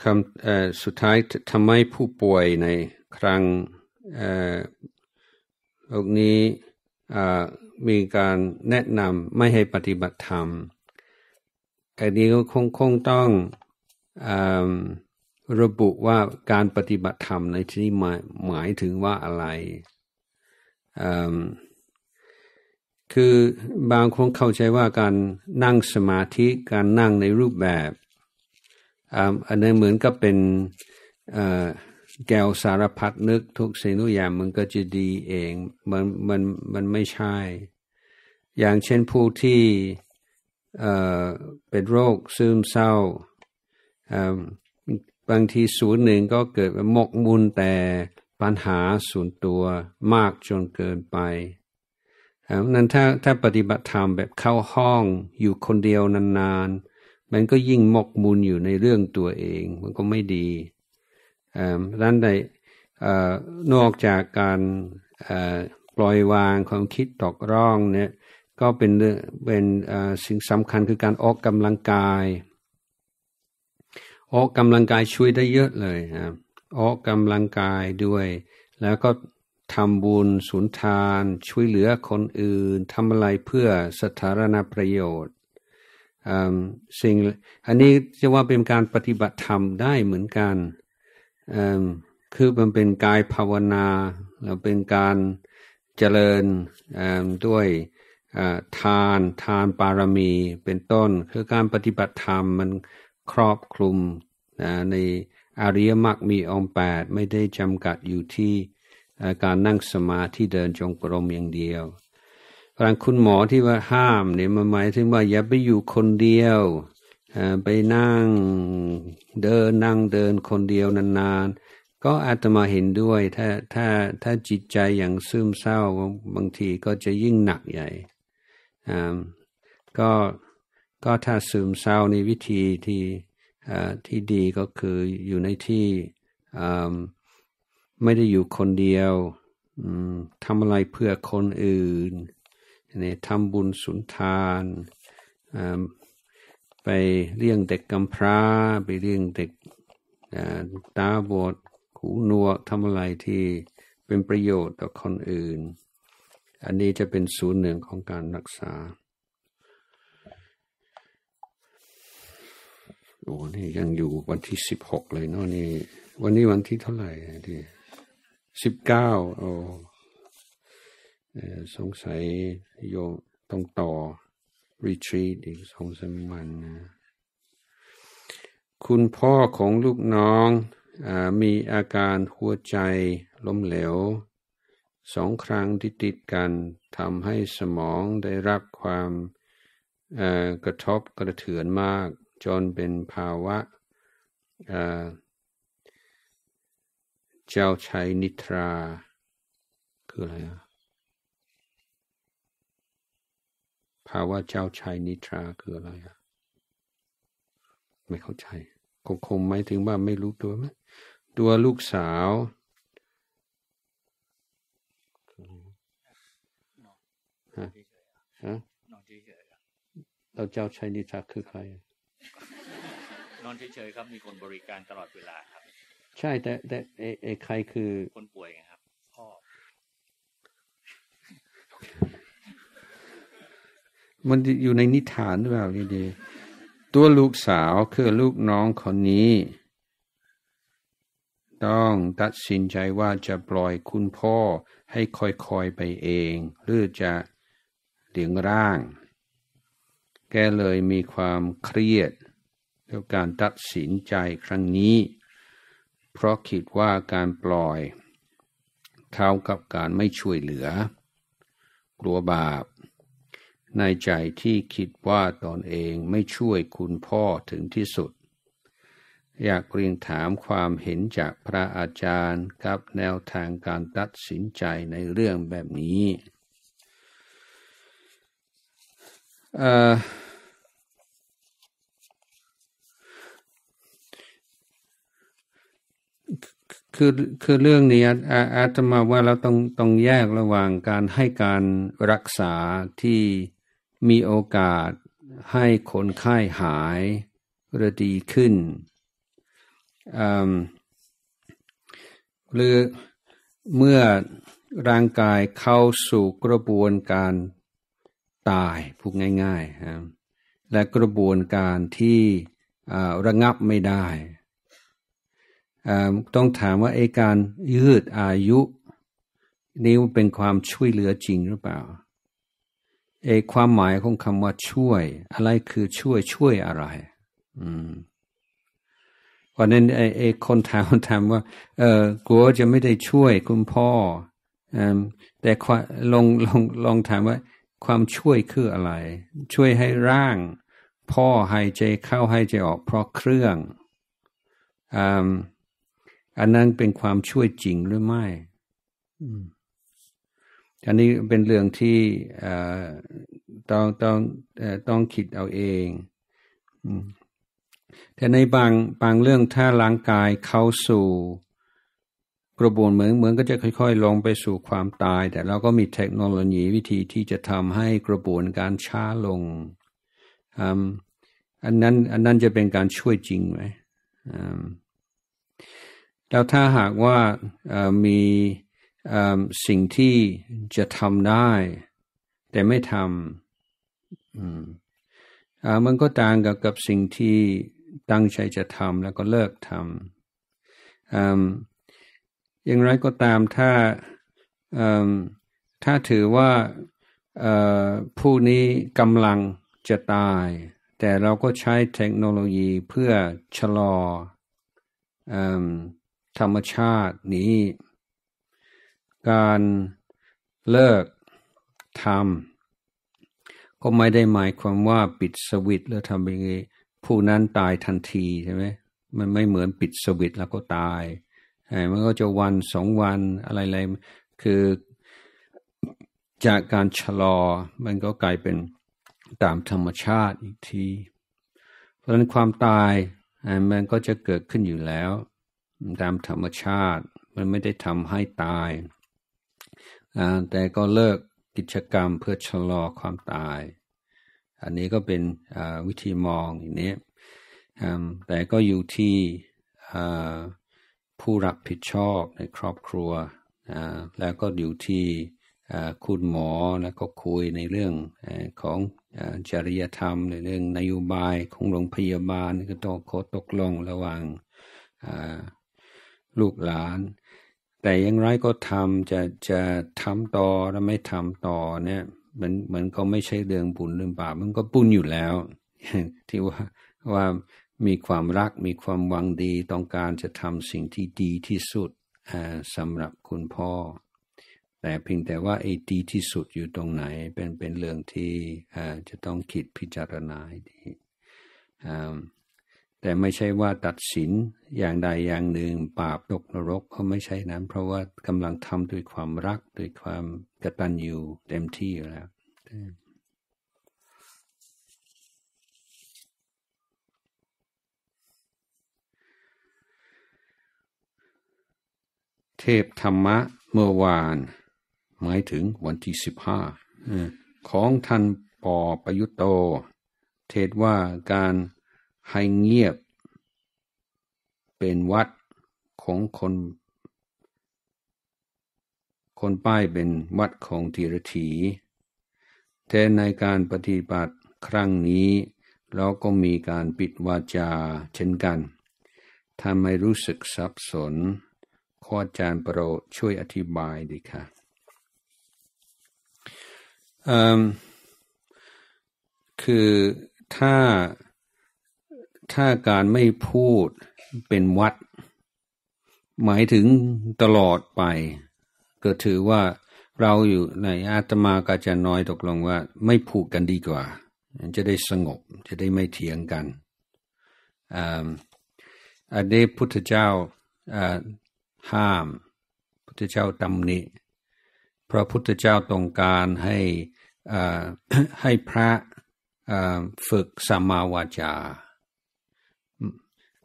คำสุดท้ายทำไมผู้ป่วยในครั้งโลกนี้มีการแนะนำไม่ให้ปฏิบัติธรรมอันนี้ก็คงคงต้องอระบุว่าการปฏิบัติธรรมในที่นี้หมายหมายถึงว่าอะไร คือบางคนเข้าใจว่าการนั่งสมาธิการนั่งในรูปแบบ อันนี้เหมือนกับเป็นแกวสารพัดนึกทุกสิ่งทุกอย่างมันก็จะดีเองมันมันมันไม่ใช่ อย่างเช่นผู้ที่เป็นโรคซึมเศร้า บางทีศูนย์หนึ่งก็เกิดหมกมุ่นแต่ปัญหาส่วนตัวมากจนเกินไป นั้นถ้าถ้าปฏิบัติธรรมแบบเข้าห้องอยู่คนเดียวนานๆ มันก็ยิ่งหมกมุ่นอยู่ในเรื่องตัวเอง มันก็ไม่ดีด้านใดนอกจากการปล่อยวางความคิดตกร่องเนี่ยก็เป็นเป็นสิ่งสำคัญคือการออกกำลังกาย ออกกำลังกายช่วยได้เยอะเลยคะออกกำลังกายด้วย แล้วก็ทำบุญสุนทาน ช่วยเหลือคนอื่นทำอะไรเพื่อสาธารณประโยชน์สิ่งอันนี้จะว่าเป็นการปฏิบัติธรรมได้เหมือนกันคือมันเป็นกายภาวนา แล้วเป็นการเจริญด้วยทานทานปารมีเป็นต้นคือการปฏิบัติธรรมมันครอบคลุมในอริยมรรคมีองค์แปดไม่ได้จำกัดอยู่ที่การนั่งสมาธิเดินจงกรมอย่างเดียวกางคุณหมอที่ว่าห้ามเนี่ยมันหมายถึงว่าอย่าไปอยู่คนเดียว ไปนั่งเดินนั่งเดินคนเดียวนานๆ ก็อาตมาเห็นด้วย ถ้าถ้าถ้าจิตใจอย่างซึมเศร้าบางทีก็จะยิ่งหนักใหญ่ก็ก็ถ้าซึมเศร้าในวิธีที่ที่ดีก็คืออยู่ในที่ไม่ได้อยู่คนเดียวทำอะไรเพื่อคนอื่นเนี่ยทำบุญสุนทาน ไปเลี้ยงเด็กกำพร้า ไปเลี้ยงเด็กตาบอดหูหนวกทำอะไรที่เป็นประโยชน์ต่อคนอื่นอันนี้จะเป็นศูนย์หนึ่งของการรักษา โอ้นี่ยังอยู่วันที่สิบหกเลยเนาะนี่ วันนี้วันที่เท่าไหร่ดีสิบเก้าโอ้สงสัยโยต้องต่อรีทรีตอีกสองสามวันนะคุณพ่อของลูกน้องอมีอาการหัวใจล้มเหลวสองครั้งที่ติดกันทำให้สมองได้รับความกระทบกระเทือนมาก จนเป็นภาวะเจ้าชายนิทราคืออะไรภาวะเจ้าชายนิทราคืออะไรไม่เข้าใจคงคงหมายถึงว่าไม่รู้ตัวไหมตัวลูกสาวเฉยๆเราเจ้าชายนิทราคือใครนอนเฉยๆครับมีคนบริการตลอดเวลาครับ ใช่แต่แต่เอ ใครคือคนป่วยครับ พ่อ มันอยู่ในนิทานหรือเปล่าดีๆตัวลูกสาวคือลูกน้องคนนี้ ต้องตัดสินใจว่าจะปล่อยคุณพ่อให้คอยๆไปเอง หรือจะเลี้ยงร่าง แกเลยมีความเครียดแ่อการตัดสินใจครั้งนี้ เพราะคิดว่าการปล่อย เท่ากับการไม่ช่วยเหลือ กลัวบาป ในใจที่คิดว่าตนเองไม่ช่วยคุณพ่อถึงที่สุด อยากเรียนถามความเห็นจากพระอาจารย์กับแนวทางการตัดสินใจในเรื่องแบบนี้คือคือเรื่องนี้อาอาตมาว่าเราต้องต้องแยกระหว่างการให้การรักษาที่มีโอกาสให้คนไข้าหาย หรือดีขึ้น หรือเมื่อร่างกายเข้าสู่กระบวนการตายพูดง่ายๆและกระบวนการที่ระงับไม่ได้ต้องถามว่าไอการยืดอายุนี่เป็นความช่วยเหลือจริงหรือเปล่าเอความหมายของคำว่าช่วย อะไรคือช่วยช่วยอะไร อืมวันนั้นไอไอคนถามถามว่าเออกลัวจะไม่ได้ช่วยคุณพ่อแต่ลองลองลองถามว่าความช่วยคืออะไร ช่วยให้ร่าง พ่อหายใจเข้าหายใจออกเพราะเครื่อง อันนั้นเป็นความช่วยจริงหรือไม่ อันนี้เป็นเรื่องที่ต้องต้องต้องคิดเอาเอง แต่ในบางบางเรื่องถ้าร่างกายเข้าสู่กระบวนเหมือนเหมือนก็จะค่อยๆ ลงไปสู่ความตาย แต่เราก็มีเทคโนโลยีวิธีที่จะทำให้กระบวนการช้าลงอันนั้น อันนั้นจะเป็นการช่วยจริงไหมแล้วถ้าหากว่ามีสิ่งที่จะทำได้แต่ไม่ทำมันก็ต่างกับกับสิ่งที่ตั้งใจจะทำแล้วก็เลิกทำอย่างไรก็ตามถ้าถ้าถือว่าผู้นี้กำลังจะตาย แต่เราก็ใช้เทคโนโลยีเพื่อชะลออธรรมชาตินี้ การเลิกทำก็ไม่ได้หมายความว่าปิดสวิตแล้วทำยังไงผู้นั้นตายทันทีใช่ไหมมันไม่เหมือนปิดสวิตแล้วก็ตายมันก็จะวันสองวันอะไรๆ คือจากการชะลอ มันก็กลายเป็นตามธรรมชาติอีกที เพราะฉะนั้นความตายมันก็จะเกิดขึ้นอยู่แล้ว ตามธรรมชาติ มันไม่ได้ทำให้ตาย แต่ก็เลิกกิจกรรมเพื่อชะลอความตาย อันนี้ก็เป็นวิธีมองอย่างนี้แต่ก็อยู่ที่ผู้รับผิดชอบในครอบครัว แล้วก็อยู่ที่คุณหมอแล้วก็คุยในเรื่องของจริยธรรม ในเรื่องนโยบายของโรงพยาบาลก็ต้องขอตกลงระหว่างลูกหลาน แต่อย่างไรก็ทำจะจะทำต่อและไม่ทำต่อเนี่ยมันมันก็ไม่ใช่เรื่องบุญ เรื่องบาป มันก็ปุนอยู่แล้วที่ว่าว่ามีความรักมีความหวังดีต้องการจะทำสิ่งที่ดีที่สุดสำหรับคุณพ่อ แต่เพียงแต่ว่าไอ้ดีที่สุดอยู่ตรงไหนเป็นเป็นเรื่องที่จะต้องคิดพิจารณาดีแต่ไม่ใช่ว่าตัดสินอย่างใดอย่างหนึ่งบาปตกนรกก็ไม่ใช่นั้น เพราะว่ากำลังทำด้วยความรักด้วยความกตัญญูเต็มที่อยู่แล้วเทพธรรมะเมื่อวาน หมายถึงวันที่สิบห้าของท่านปอประยุตโตเทศว่าการให้เงียบเป็นวัดของคน คนป้ายเป็นวัดของทีรถีแทนในการปฏิบัติครั้งนี้เราก็มีการปิดวาจาเช่นกันทำให้รู้สึกสับสนขออาจารย์โปรช่วยอธิบายดีค่ะคือถ้าถ้าการไม่พูดเป็นวัด หมายถึงตลอดไปก็ถือว่าเราอยู่ในอาตมากาจะน้อยตกลงว่าไม่พูดกันดีกว่า จะได้สงบจะได้ไม่เถียงกันอันนี้พุทธเจ้าห้ามพุทธเจ้าตำหนิเพราะพุทธเจ้าต้องการให้ให้พระฝึกสัมมาวาจา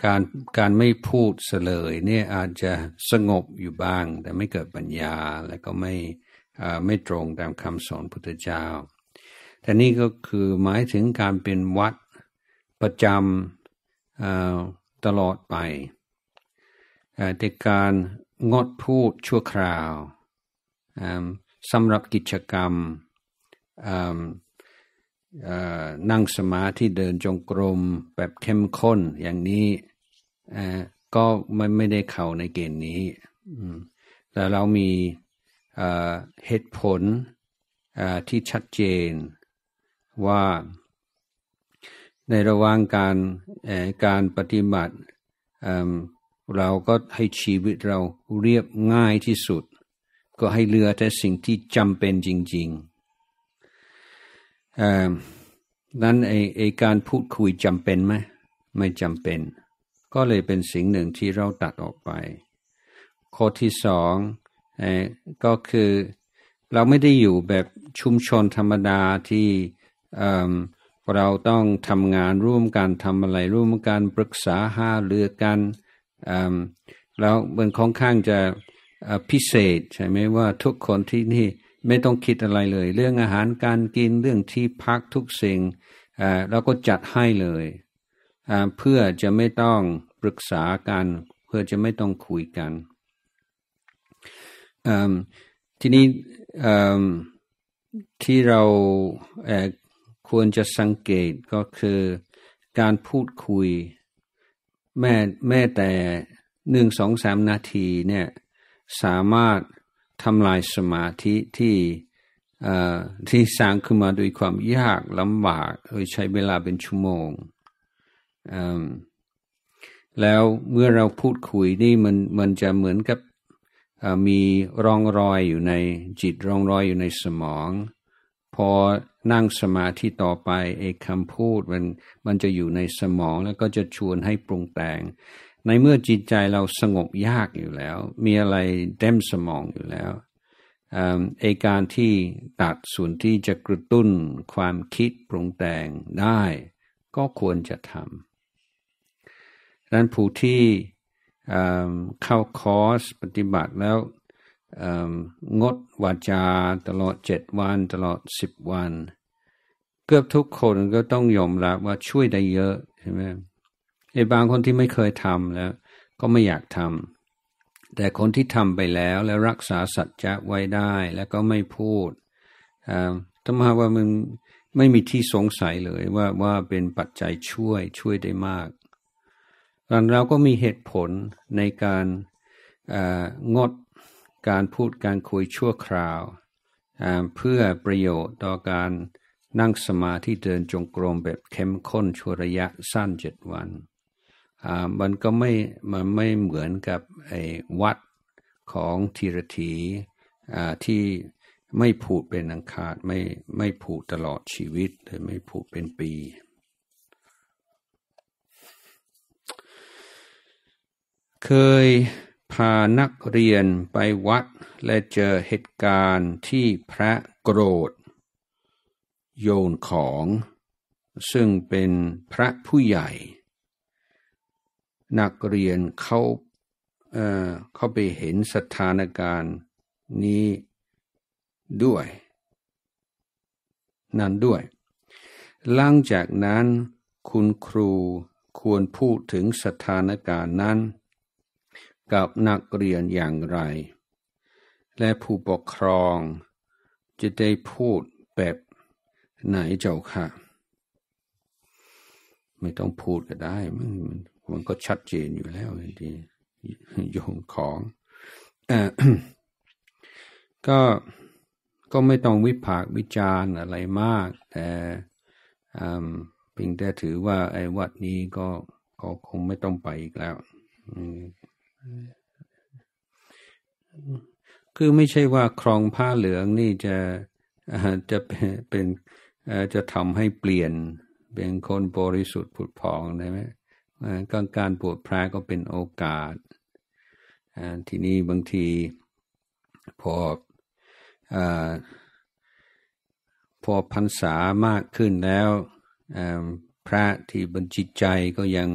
การการไม่พูดเสลยเนี่ยอาจจะสงบอยู่บ้างแต่ไม่เกิดปัญญาและก็ไม่ไม่ตรงตามคำสอนพุทธเจ้า แต่นี่ก็คือหมายถึงการเป็นวัดประจำตลอดไปในการงดพูดชั่วคราวสำหรับกิจกรรมนั่งสมาธิเดินจงกรมแบบเข้มข้นอย่างนี้ก็ไม่ไม่ได้เข้าในเกณฑ์นี้ แต่เรามีเหตุผลที่ชัดเจนว่าในระหว่างการการปฏิบัติเราก็ให้ชีวิตเราเรียบง่ายที่สุด ก็ให้เลือแต่สิ่งที่จำเป็นจริงๆนั้นไอไอการพูดคุยจำเป็นไหมไม่จำเป็น ก็เลยเป็นสิ่งหนึ่งที่เราตัดออกไปข้อที่สองก็คือเราไม่ได้อยู่แบบชุมชนธรรมดาที่เราต้องทำงานร่วมกันทำอะไรร่วมกันปรึกษาหาเรือกันแล้วมันค่อนข้างจะพิเศษใช่ไหมว่าทุกคนที่นี่ไม่ต้องคิดอะไรเลย เรื่องอาหารการกินเรื่องที่พักทุกสิ่งเราก็จัดให้เลยเพื่อจะไม่ต้องปรึกษากันเพื่อจะไม่ต้องคุยกันทีนี้ที่เราควรจะสังเกตก็คือการพูดคุยแม่แม่แต่หนึ่งสองสามนาทีเนี่ยสามารถทำลายสมาธิที่ที่สร้างขึ้นมาด้วยความยากลำบากโดยใช้เวลาเป็นชั่วโมง แล้วเมื่อเราพูดคุยนี่มันมันจะเหมือนกับมีร่องรอยอยู่ในจิตร่องรอยอยู่ในสมองพอนั่งสมาธิต่อไปไอ้คำพูดมันมันจะอยู่ในสมองแล้วก็จะชวนให้ปรุงแต่ง ในเมื่อจิตใจเราสงบยากอยู่แล้ว มีอะไรเต็มสมองอยู่แล้วเอการที่ตัดส่วนที่จะกระตุ้นความคิดปรุงแต่งได้ ก็ควรจะทำดังนั้นผู้ที่เข้าคอร์สปฏิบัติแล้วงดวาจาตลอดเจ็ดวัน ตลอดสิบวัน เกือบทุกคนก็ต้องยอมรับว่าช่วยได้เยอะใช่ไหมไอ้บางคนที่ไม่เคยทำแล้ว ก็ไม่อยากทำแต่คนที่ทำไปแล้วแล้วรักษาสัจจะไว้ได้แล้วก็ไม่พูดต้องมาว่ามันไม่มีที่สงสัยเลยว่าว่าเป็นปัจจัยช่วยช่วยได้มากเราก็มีเหตุผลในการงดการพูดการคุยชั่วคราวเพื่อประโยชน์ต่อการนั่งสมาธิเดินจงกรมแบบเข้มข้นชั่วระยะสั้นเจ็ดวัน มันก็ไม่มันไม่เหมือนกับไอ้วัดของทีรถีที่ไม่ผูกเป็นอังคารไม่ไม่ผูกตลอดชีวิตหรือไม่ผูกเป็นปี เคยพานักเรียนไปวัดและเจอเหตุการณ์ที่พระโกรธ โยนของซึ่งเป็นพระผู้ใหญ่ นักเรียนเขาเเขาไปเห็นสถานการณ์นี้ด้วย นั่นด้วยหลังจากนั้นคุณครูควรพูดถึงสถานการณ์นั้นกับนักเรียนอย่างไร และผู้ปกครองจะได้พูดแบบไหนเจ้าค่ะ ไม่ต้องพูดก็ได้มันมันก็ชัดเจนอยู่แล้วทีโยงของก็ก็ไม่ต้องวิพากวิจารณ์อะไรมาก แต่เพียงแต่ถือว่าไอ้วัดนี้ก็ก็คงไม่ต้องไปอีกแล้วคือไม่ใช่ว่าครองผ้าเหลืองนี่จะจะเป็นจะทำให้เปลี่ยน เป็นคนบริสุทธิ์ผุดผ่องใช่ไหมกการปวดพระก็เป็นโอกาส ทีนี้ บางทีพออพอพรรษามากขึ้นแล้วพระที่บัญจิตใจก็ยัง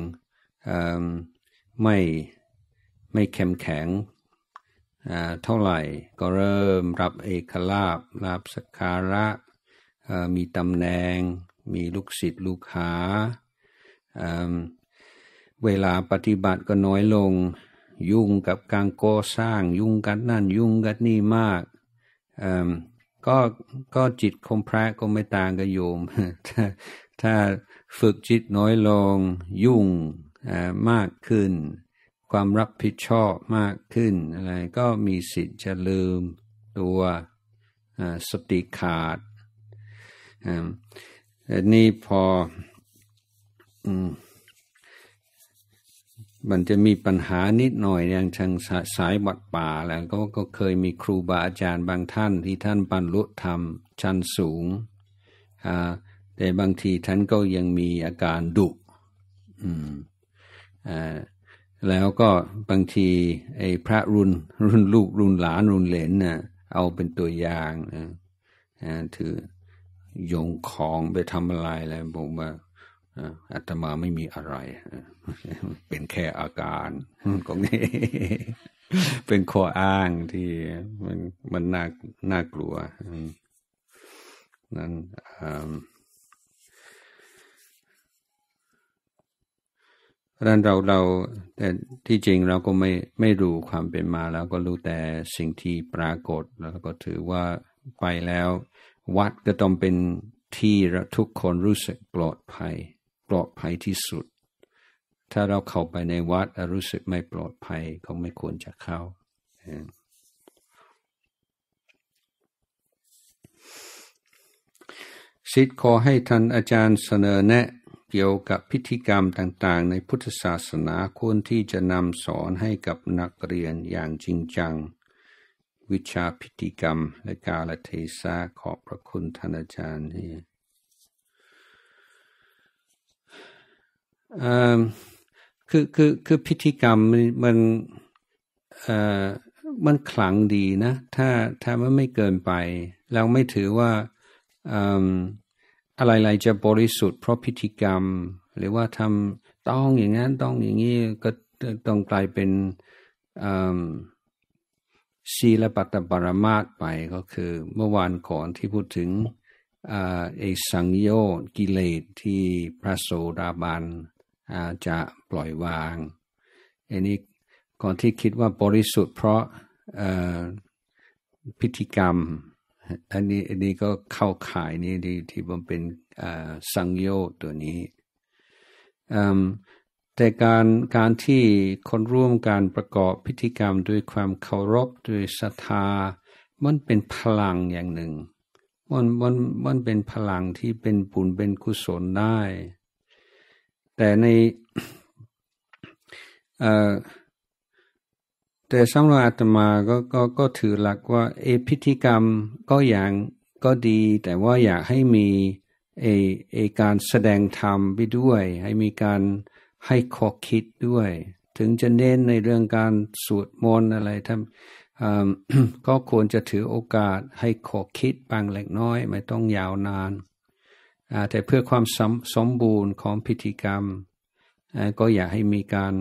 ไม่ไม่เข้มแข็งเท่าไหร่ก็เริ่มรับเอกลาบ รับสการะมีตำแหน่งมีลูกศิษย์ลูกหาเวลาปฏิบัติก็น้อยลงยุ่งกับการก่อสร้างยุ่งกันนั่นยุ่งกันนี่มากก็ก็จิตคมพระก็ไม่ต่างกับโยม ถ้าฝึกจิตน้อยลง ยุ่งมากขึ้นความรับผิดชอบมากขึ้น อะไร ก็มีสิทธิ์จะลืมตัวสติขาดอันนี้พอมันจะมีปัญหานิดหน่อยอย่างทางสายบัดป่าแล้ว ก็ก็เคยมีครูบาอาจารย์บางท่าน ที่ท่านบรรลุธรรมชั้นสูงแต่บางทีท่านก็ยังมีอาการดุ อืม อแล้วก็บางทีไอ้พระรุ่นรุ่นลูกรุ่นหลาน รุ่นเหลนนะ่ะ เอาเป็นตัวอย่างนะถือโยงของไปทำอะไรอะไรอกว่าอาตมาไม่มีอะไรเป็นแค่อาการของนี้เป็นข้ออ้างที่มันมันน่าน่ากลัวนั้นอ่าดาะนั้นเราเราแต่ที่จริงเราก็ไม่ไม่รู้ความเป็นมาแล้วก็รู้แต่สิ่งที่ปรากฏแล้วก็ถือว่าไปแล้ว วัดก็ต้องเป็นที่ทุกคนรู้สึกปลอดภัย ปลอดภัยที่สุด ถ้าเราเข้าไปในวัดรู้สึกไม่ปลอดภัยก็ไม่ควรจะเข้าสิทธิ์ขอให้ท่านอาจารย์เสนอแนะเกี่ยวกับพิธีกรรมต่างๆในพุทธศาสนาควรที่จะนำสอนให้กับนักเรียนอย่างจริงจัง วิชาพิธีกรรมและกาลเทศะขอบพระคุณท่านอาจารย์ที่คือคือคือพิธีกรรมมันมันขลังดีนะถ้าถ้ามันไม่เกินไปเราไม่ถือว่าอะไรๆจะบริสุทธิ์เพราะพิธีกรรม หรือว่าทำต้องอย่างนั้นต้องอย่างนี้ ก็ต้องกลายเป็นศีลปัตตบรมาตไปก็คือเมื่อวานก่อนที่พูดถึงเอสังโยกิเลสที่พระโสดาบันจะปล่อยวางอันนี้ก่อนที่คิดว่าบริสุทธิ์เพราะพิธีกรรมอันนี้อันนี้ก็เข้าข่ายนี้ที่ที่มันเป็นสังโยชน์ตัวนี้ แต่การการที่คนร่วมการประกอบพิธีกรรมด้วยความเคารพด้วยศรัทธามันเป็นพลังอย่างหนึ่งมันมันมันเป็นพลังที่เป็นบุญเป็นกุศลได้ แต่ในแต่สำหรับอาตมาก็ก็ก็ถือหลักว่าเอพิธีกรรมก็อย่างก็ดี แต่ว่าอยากให้มีเอเอการแสดงธรรมไปด้วย ให้มีการให้ข้อคิดด้วย ถึงจะเน้นในเรื่องการสวดมนต์อะไรทำก็ควรจะถือโอกาสให้ข้อคิดบางเล็กน้อย ไม่ต้องยาวนานแต่เพื่อความสมสมบูรณ์ของพิธีกรรม ก็อยากให้มีการ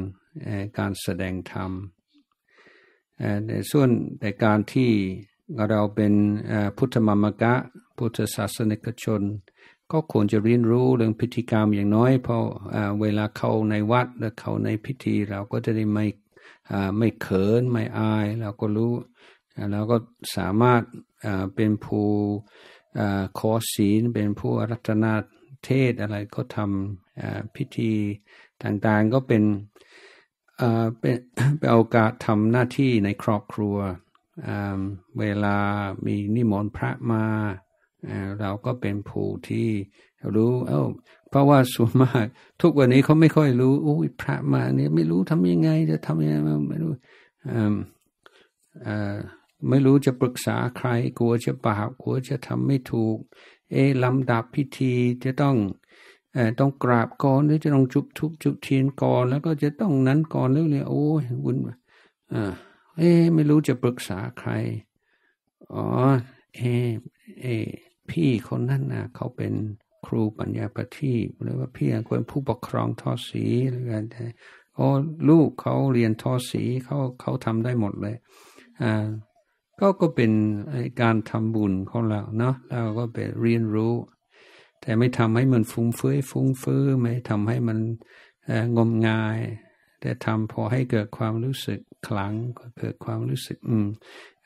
การแสดงธรรมในส่วนในการที่เราเป็นพุทธมามกะ พุทธศาสนิกชน ก็ควรจะเรียนรู้เรื่องพิธีกรรมอย่างน้อยเพราะเวลาเข้าในวัดหรือเข้าในพิธีเราก็จะได้ไม่ไม่เขินไม่อายเราก็รู้ แล้วก็สามารถเป็นผู้ขอศีลเป็นผู้รัตนาเทศอะไรก็ทำพิธีต่างๆก็เป็นเป็นเปาโอกาสทำหน้าที่ในครอบครัว เวลามีนิมนต์พระมาเราก็เป็นผู้ที่รู้ เอ้าเพราะว่าส่วนมาก ทุกวันนี้เขาไม่ค่อยรู้ อุ้ยพระมา เนี่ยไม่รู้ทำยังไง จะทำยังไงไม่รู้ไม่รู้จะปรึกษาใครกลัวจะบาปกลัวจะทำไม่ถูก เอลำดับพิธีจะต้องต้องกราบก่อนหรือจะต้องจุบทุบจุบเทียนก่อนแล้วก็จะต้องนั้นก่อนแล้วเนี่ยโอ้ยวุ่นอ่าเอ๊ไม่รู้จะปรึกษาใคร อ๋อเอเอพี่คนนั้นนะเขาเป็นครูปัญญาประทีหรือว่าพี่ควรผู้ปกครองทอสีหรืออะไรโอ้ลูกเขาเรียนทอสีเขาเขาทำได้หมดเลยอ่าก็ก็เป็นการทำบุญของเราเนาะเราก็ไปเรียนรู้แต่ไม่ทำให้มันฟุ้งเฟ้ยฟุ้งเฟ้อ ไม่ทำให้มันงมงาย แต่ทำพอให้เกิดความรู้สึกคลังเกิดความรู้สึก อืม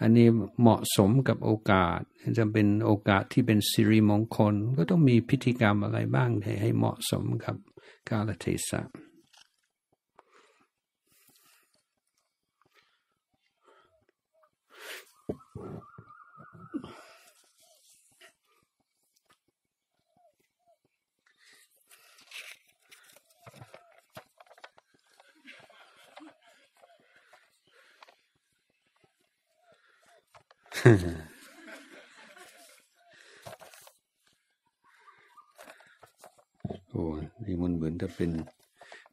อันนี้เหมาะสมกับโอกาส จะเป็นโอกาสที่เป็นสิริมงคล ก็ต้องมีพิธีกรรมอะไรบ้างให้เหมาะสมกับกาลเทศะโอ้นี่มันเหมือนจะเป็น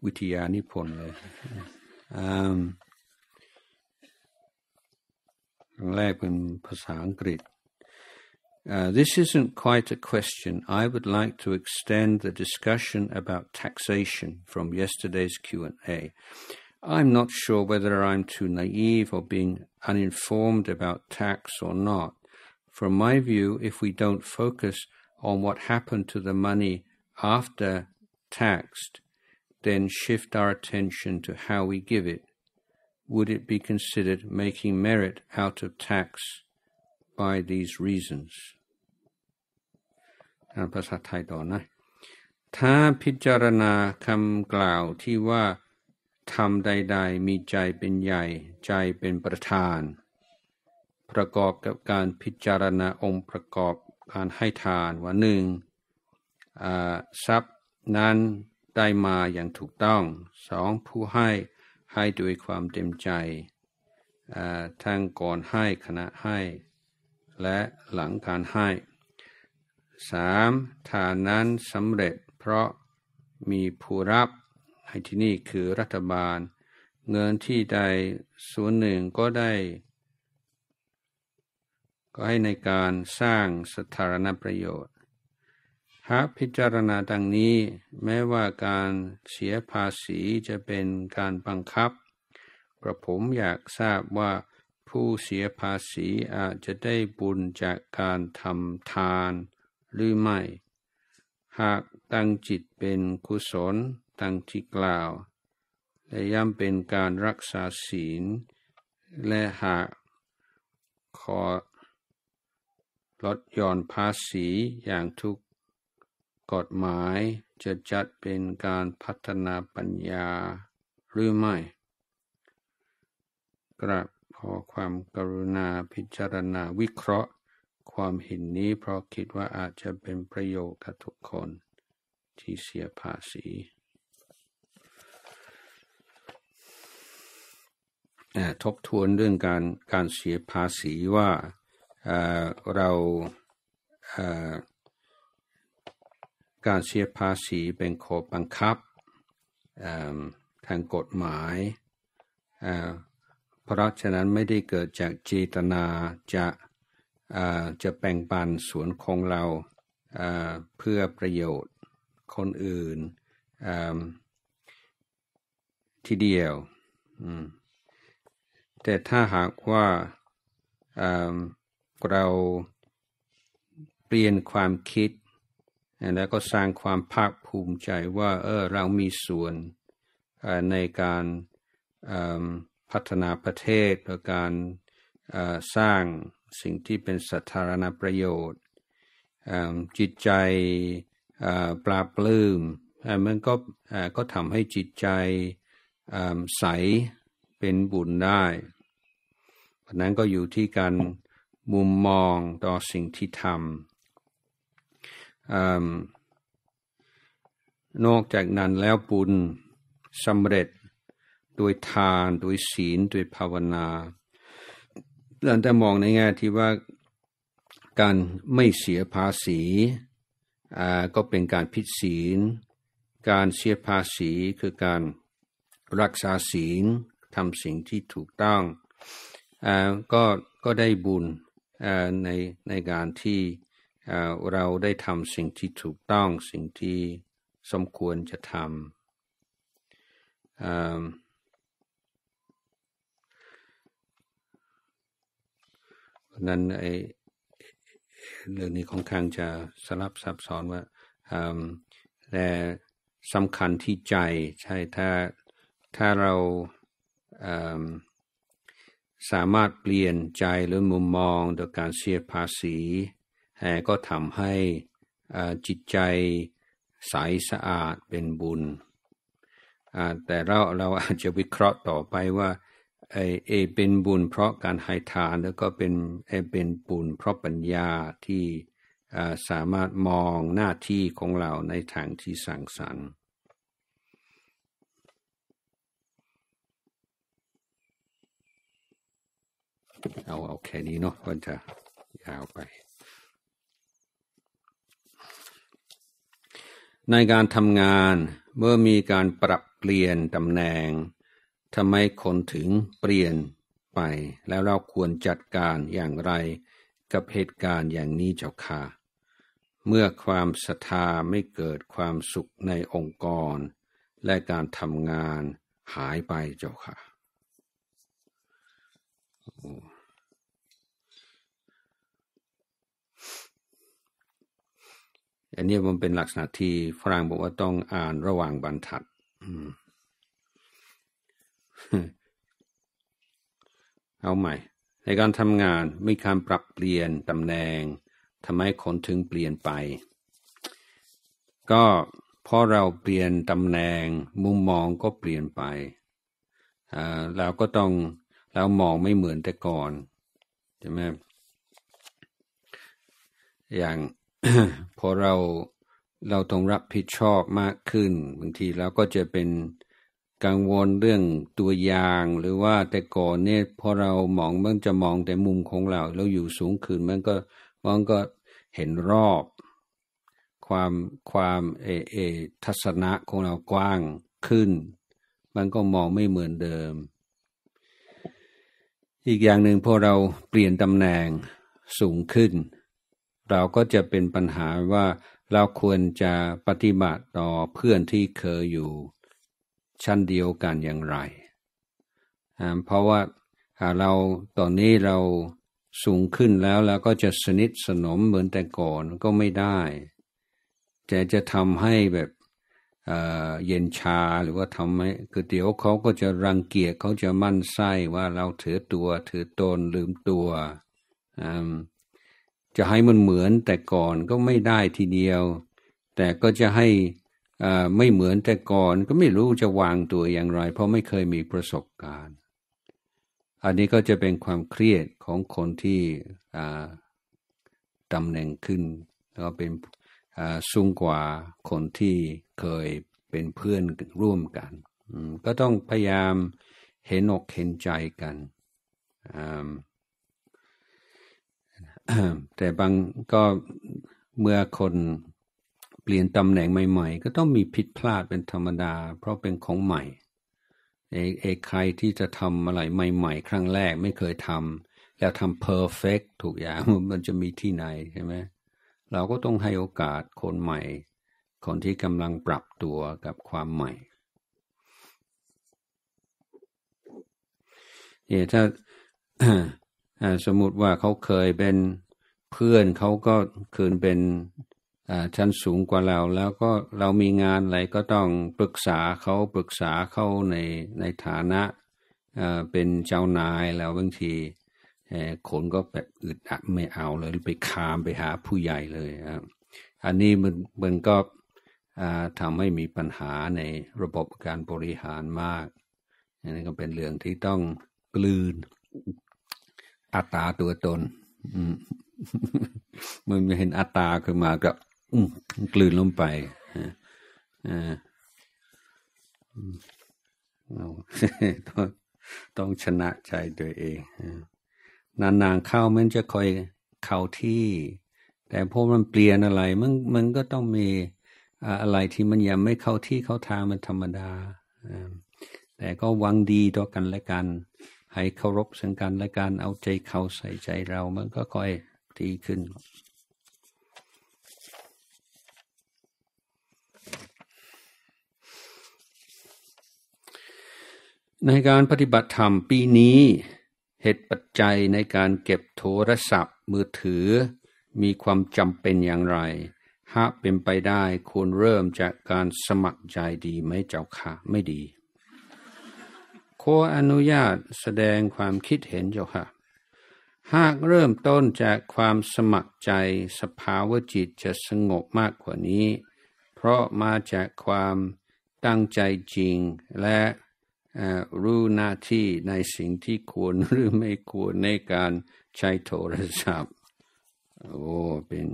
วิทยานิพนธ์เลยแรกเป็นภาษาอังกฤษ [LAUGHS] um, uh, this isn't quite a question. I would like to extend the discussion about taxation from yesterday's Q&A. I'm not sure whether I'm too naive or being uninformed about tax or not. From my view, if we don't focus on what happened to the money after taxed, then shift our attention to how we give it, would it be considered making merit out of tax by these reasons? ภาษาไทยต่อนะถ้าพิจารณาคำกล่าวที่ว่าทำใดๆมีใจเป็นใหญ่ใจเป็นประธาน ประกอบกับการพิจารณาองค์ประกอบการให้ทานว่าหนึ่งทรัพย์นั้นได้มาอย่างถูกต้องสองผู้ให้ให้ด้วยความเต็มใจทั้งก่อนให้ ขณะให้ และหลังการให้สามทานนั้นสำเร็จเพราะมีผู้รับให้ที่นี่คือรัฐบาล เงินที่ใดส่วนหนึ่งก็ได้ก็ให้ในการสร้างสถารณประโยชน์ หากพิจารณาดังนี้แม้ว่าการเสียภาษีจะเป็นการบังคับ กระผมอยากทราบว่าผู้เสียภาษีอาจจะได้บุญจากการทำทานหรือไม่ หากตั้งจิตเป็นกุศลดังที่กล่าว และย่ำเป็นการรักษาศีล และหากขอลดหย่อนภาษีอย่างทุกกฎหมายจะจัดเป็นการพัฒนาปัญญาหรือไม่กราบขอความกรุณาพิจารณาวิเคราะห์ ความเห็นนี้เพราะคิดว่าอาจจะเป็นประโยชน์กับทุกคน ที่เสียภาษีทบทวนเรื่องการการเสียภาษีว่าเราการเสียภาษีเป็นข้อบังคับทางกฎหมาย เพราะฉะนั้นไม่ได้เกิดจากเจตนาจะจะแบ่งปันสวนของเราเพื่อประโยชน์คนอื่นทีเดียวอืมแต่ถ้าหากว่าเราเปลี่ยนความคิดแล้วก็สร้างความภาคภูมิใจว่าเออเรามีส่วนในการพัฒนาประเทศหรือการสร้างสิ่งที่เป็นสาธารณประโยชน์ จิตใจปลาปลื้มมันก็ก็ทำให้จิตใจใสเป็นบุญได้พราะนั้นก็อยู่ที่การมุมมองต่อสิ่งที่ทำนอกจากนั้นแล้วบุญสำเร็จ โดยทานโดยศีลโดยภาวนา เราจะมองในแง่ที่ว่าการไม่เสียภาษีก็เป็นการผิดศีล การเสียภาษีคือการรักษาศีลทำสิ่งที่ถูกต้องก็ก็ได้บุญในในการที่เราได้ทำสิ่งที่ถูกต้องสิ่งที่สมควรจะทำนั้นไอเรื่องนี้ค่อนข้างจะสลับซับซ้อนว่าแต่สำคัญที่ใจใช่ถ้าถ้าเราสามารถเปลี่ยนใจหรือมุมมองโดยการเสียภาษีแก็ทำให้จิตใจใสสะอาดเป็นบุญ แต่เราเราอาจจะวิเคราะห์ต่อไปว่าเอเอเป็นบุญเพราะการให้ทาน แล้วก็เป็นเอเป็นบุญเพราะปัญญาที่สามารถมองหน้าที่ของเราในทางที่สั่งสรรค์เอาเอาแค่นี้เนาะก็จะยาวไป ในการทำงานเมื่อมีการปรับเปลี่ยนตำแหน่งทำไมคนถึงเปลี่ยนไป แล้วเราควรจัดการอย่างไร กับเหตุการณ์อย่างนี้เจ้าค่ะ เมื่อความศรัทธาไม่เกิดความสุขในองค์กร และการทำงานหายไปเจ้าค่ะ Oh. อันนี้มันเป็นลักษณะที่ฝรั่งบอกว่าต้องอ่านระหว่างบรรทัดเอาใหม่ ในการทำงานมีการปรับเปลี่ยนตำแหน่งทำไมคนถึงเปลี่ยนไป ก็ พอเราเปลี่ยนตำแหน่งมุมมองก็เปลี่ยนไปเราก็ต้องเรามองไม่เหมือนแต่ก่อนใช่ไหมอย่างพอเราเราต้องรับผิดชอบมากขึ้นบางทีเราก็จะเป็นกังวลเรื่องตัวอย่าง หรือว่าแต่ก่อนเนี่ยพอเรามองมันจะมองแต่มุมของเรา เราอยู่สูงขึ้นมันก็มันก็เห็นรอบ ความความเอเอทัศนะของเรากว้างขึ้น มันก็มองไม่เหมือนเดิม อีกอย่างหนึ่งพอเราเปลี่ยนตำแหน่งสูงขึ้นเราก็จะเป็นปัญหาว่าเราควรจะปฏิบัติต่อเพื่อนที่เคยอยู่ชั้นเดียวกันอย่างไร เพราะว่าาเราตอนนี้เราสูงขึ้นแล้วเราก็จะสนิทสนมเหมือนแต่ก่อนก็ไม่ได้ แต่จะทำให้แบบเย็นชาหรือว่าทำให้คือเดี๋ยวเขาก็จะรังเกียจเขาจะมั่นไส้ว่าเราถือตัว ถือตนลืมตัวจะให้มันเหมือนแต่ก่อนก็ไม่ได้ทีเดียว แต่ก็จะให้ไม่เหมือนแต่ก่อนก็ไม่รู้จะวางตัวอย่างไร เพราะไม่เคยมีประสบการณ์ อันนี้ก็จะเป็นความเครียดของคนที่ตำแหน่งขึ้นแล้วเป็นสูงกว่าคนที่เคยเป็นเพื่อนร่วมกันก็ต้องพยายามเห็นอกเห็นใจกันแต่บางก็เมื่อคนเปลี่ยนตำแหน่งใหม่ๆ ก็ต้องมีผิดพลาดเป็นธรรมดาเพราะเป็นของใหม่เอเอใครที่จะทำอะไรใหม่ๆครั้งแรกไม่เคยทำ แล้วทำเพอร์เฟกถูกอย่างมันจะมีที่ไหนใช่ไหมเราก็ต้องให้โอกาสคนใหม่ คนที่กำลังปรับตัวกับความใหม่เนี่ยถ้าสมมติว่าเขาเคยเป็นเพื่อนเขาก็คืนเป็นชั้นสูงกว่าเรา แล้วก็เรามีงานอะไรก็ต้องปรึกษาเขาปรึกษาเขาในในฐานะเป็นเจ้านายแล้วบางทีคนก็แบบอึดอัดไม่เอาเลยไปคามไปหาผู้ใหญ่เลยครับอันนี้มันมันก็ทำให้มีปัญหาในระบบการบริหารมากอันนี้ก็เป็นเรื่องที่ต้องกลืนอัตตาตัวตนมันไม่เห็นอัตตาขึ้นมา ก็กลืนลงไปต้องต้องชนะใจตัวเองนานๆเข้ามันจะคอยเข้าที่ แต่พอมันเปลี่ยนอะไรมันมันก็ต้องมีอะไรที่มันยังไม่เข้าที่เข้าทางมันธรรมดาแต่ก็วังดีต่อกันและกันให้เคารพซึ่งกันและการเอาใจเขาใส่ใจเรา มันก็ค่อยดีขึ้น ในการปฏิบัติธรรมปีนี้ เหตุปัจจัยในการเก็บโทรศัพท์มือถือมีความจำเป็นอย่างไรหากเป็นไปได้ควรเริ่มจากการสมัครใจดีไหมเจ้าค่ะไม่ดีขออนุญาตแสดงความคิดเห็นเจ้าค่ะ หากเริ่มต้นจากความสมัครใจสภาวะจิตจะสงบมากกว่านี้ เพราะมาจากความตั้งใจจริง และรู้หน้าที่ในสิ่งที่ควรหรือไม่ควรในการใช้โทรศัพท์โอ้เป็น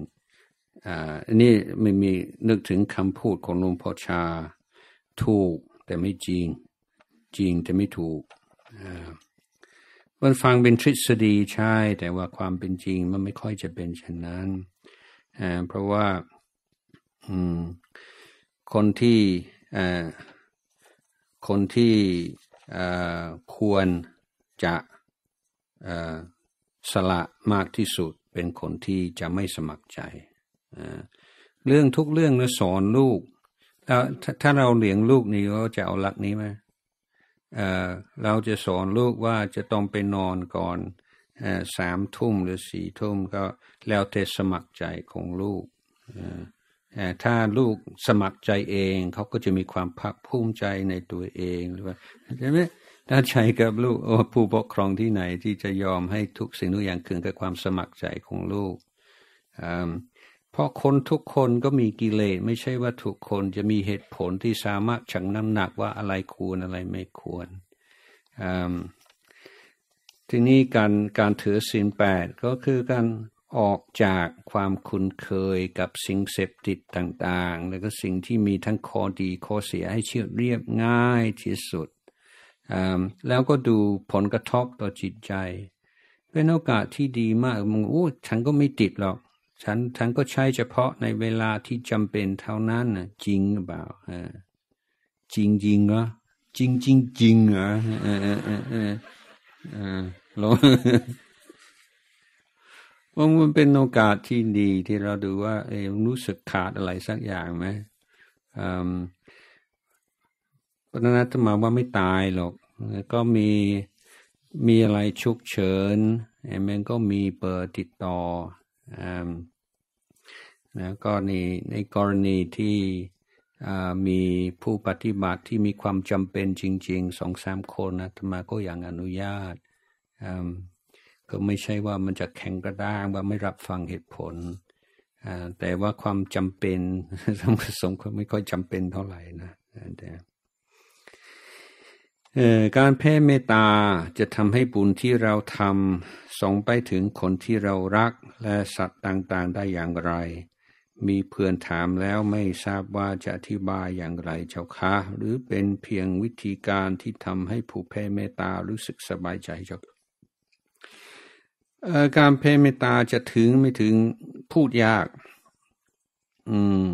อ่านี่ไม่มีนึกถึงคำพูดของหลวงพ่อชาถูกแต่ไม่จริงจริงแต่ไม่ถูกมันฟังเป็นทฤษฎีใช่ แต่ว่าความเป็นจริงมันไม่ค่อยจะเป็นเช่นนั้น เพราะว่าคนที่คนที่ควรจะสละมากที่สุดเป็นคนที่จะไม่สมัครใจ เรื่องทุกเรื่องเราสอนลูก ถ้าเราเลี้ยงลูกนี่เราจะเอาหลักนี้ไหมเราจะสอนลูกว่าจะต้องไปนอนก่อนสามทุ่มหรือสี่ทุ่มก็แล้วแต่สมัครใจของลูก ถ้าลูกสมัครใจเองเขาก็จะมีความภาคภูมิใจในตัวเองหรือว่าใช่ไหมถ้าใช้กับลูกผู้ปกครองที่ไหนที่จะยอมให้ทุกสิ่งทุกอย่างเกิดกับความสมัครใจของลูกเพราะคนทุกคนก็มีกิเลสไม่ใช่ว่าทุกคนจะมีเหตุผลที่สามารถชั่งน้ำหนักว่าอะไรควร อะไรไม่ควร ทีนี้การการถือศีลแปดก็คือการออกจากความคุ้นเคยกับสิ่งเสพติดต่างๆ แล้วก็สิ่งที่มีทั้งข้อดีข้อเสียให้เชื่อเรียบง่ายที่สุด แล้วก็ดูผลกระทบต่อจิตใจ เป็นโอกาสที่ดีมากมึงโอ้ ฉันก็ไม่ติดหรอกฉัน ฉันก็ใช้เฉพาะในเวลาที่จำเป็นเท่านั้นนะจริงเปล่าจริงจริงเหรอจริงจริงจริงเหรอเออเออเออเออองว่ามันเป็นโอกาสที่ดี ที่เราดูว่า เออรู้สึกขาดอะไรสักอย่างไหมพระนัตมาว่าไม่ตายหรอก ก็มีมีอะไรชุกเฉินม่นก็มีเปิดติดต่อ อนะก็ใีในกรณีที่มีผู้ปฏิบัติที่มีความจำเป็นจริงๆสองสามคนนะธรรมาก็อย่างอนุญาต ก็ไม่ใช่ว่ามันจะแข็งกระด้างว่าไม่รับฟังเหตุผล แต่ว่าความจำเป็นสำผสมก็ไม่ค่อยจำเป็นเท่าไหร่นะการแพ่เมตตาจะทำให้บุญที่เราทำส่งไปถึงคนที่เรารักและสัตว์ต่างๆได้อย่างไรมีเพื่อนถามแล้วไม่ทราบว่าจะอธิบายอย่างไรเจ้าคะ หรือเป็นเพียงวิธีการที่ทำให้ผู้แพ่เมตตารู้สึกสบายใจเจ้าการแพ่เมตตาจะถึงไม่ถึงพูดยาก อืม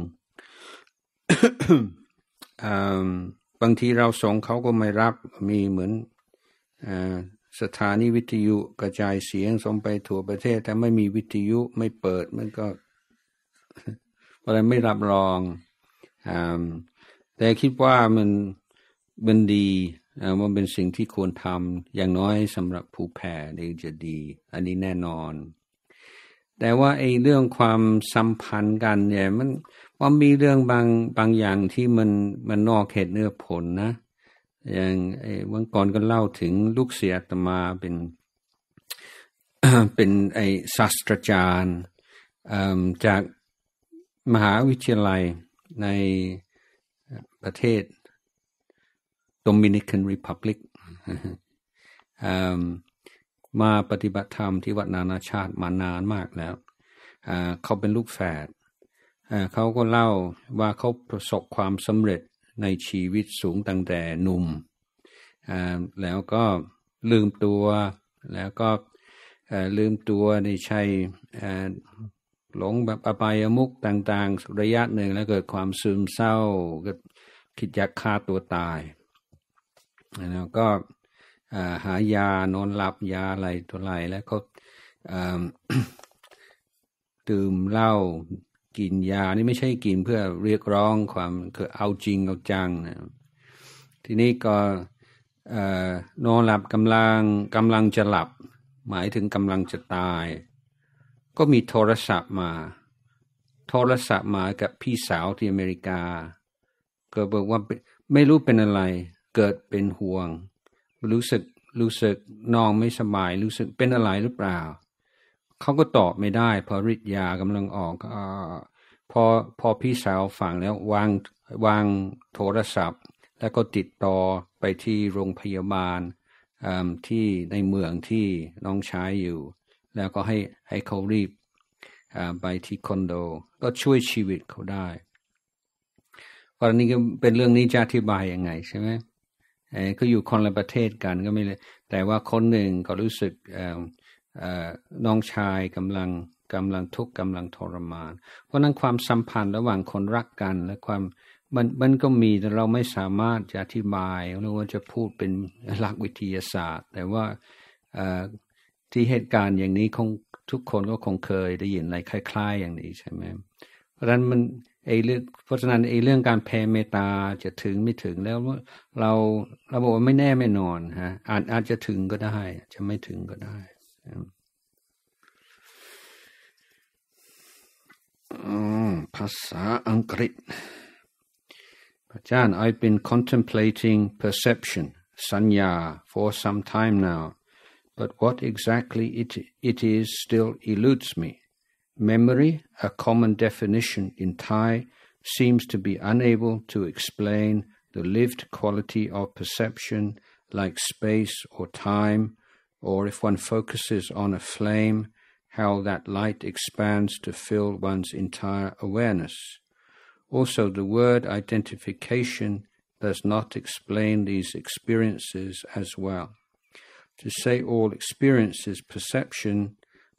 บางทีเราส่งเขาก็ไม่รับมีเหมือนอสถานีวิทยุกระจายเสียงส่งไปทั่วประเทศ แต่ไม่มีวิทยุไม่เปิดมันก็ราะไรนั้นไม่รับรองอแต่คิดว่ามันมันดีมันเป็นสิ่งที่ควรทำอย่างน้อยสำหรับผู้แพ้เองจะดี อันนี้แน่นอน แต่ว่าไอ้เรื่องความสัมพันธ์กันเนี่ยมันมันมีเรื่องบางบางอย่างที่มันมันนอกเหตุเนื้อผลนะ อย่างไอ้วันก่อนก็เล่าถึงลูกเสียตมาเป็นเป็นไอ้ศาสตราจารย์จากมหาวิทยาลัยในประเทศโดมินิกันริพับลิกมาปฏิบัติธรรมที่วัดนานาชาติมานานมากแล้วเขาเป็นลูกแฝดเขาก็เล่าว่าเขาประสบความสำเร็จในชีวิตสูงตั้งแต่หนุ่มแล้วก็ลืมตัว แล้วก็ลืมตัวในใช้หลงแบบอบายมุกต่างๆ ระยะหนึ่งแล้วเกิดความซึมเศร้า ก็คิดอยากฆ่าตัวตายแล้วก็หายานอนหลับยาอะไรตัวไรแล้วก็ดื่มเหล้ากินยานี่ไม่ใช่กินเพื่อเรียกร้องความคือเอาจริง เอาจังนะทีนี้ก็นอนหลับกำลังกำลังจะหลับ หมายถึงกำลังจะตายก็มีโทรศัพท์มา โทรศัพท์มากับพี่สาวที่อเมริกาก็บอกว่าไม่รู้เป็นอะไร เกิดเป็นห่วง รู้สึกรู้สึกนองไม่สบาย รู้สึกเป็นอะไรหรือเปล่า เขาก็ตอบไม่ได้เพราะฤทธิ์ยากำลังออกอพอพอพี่สาวฟังแล้ววางวางโทรศัพท์ แล้วก็ติดต่อไปที่โรงพยาบาลที่ในเมืองที่น้องชายอยู่แล้วก็ให้ให้เขารีบไปที่คอนโด ก็ช่วยชีวิตเขาได้กรณีก็เป็นเรื่องนี้จะอธิบายยังไงใช่ไหมเขาอยู่คนละประเทศกันก็ไม่เลย แต่ว่าคนหนึ่งก็รู้สึกน้องชายกำลังกำลังทุกข์กำลังทรมาน เพราะนั้นความสัมพันธ์ระหว่างคนรักกันและความมัน มันก็มีแต่เราไม่สามารถจะอธิบายหรือว่าจะพูดเป็นหลักวิทยาศาสตร์ แต่ว่าที่เหตุการณ์อย่างนี้คงทุกคนก็คงเคยได้ยินอะไรคล้ายๆ อย่างนี้ใช่ไหมเพราะฉะนั้นมันไอเรื่องเพราะฉะนั้นไอเรื่องการแผ่เมตตาจะถึงไม่ถึงแล้วเราเราบอกว่าไม่แน่ไม่นอนฮะอาจอาจจะถึงก็ได้จะไม่ถึงก็ได้ภาษาอังกฤษ อาจารย์ I've been contemplating perception สัญญา for some time now but what exactly it, it is still eludes me. Memory, a common definition in Thai, seems to be unable to explain the lived quality of perception like space or time, or if one focuses on a flame, how that light expands to fill one's entire awareness. Also, the word identification does not explain these experiences as well. To say all experiences perception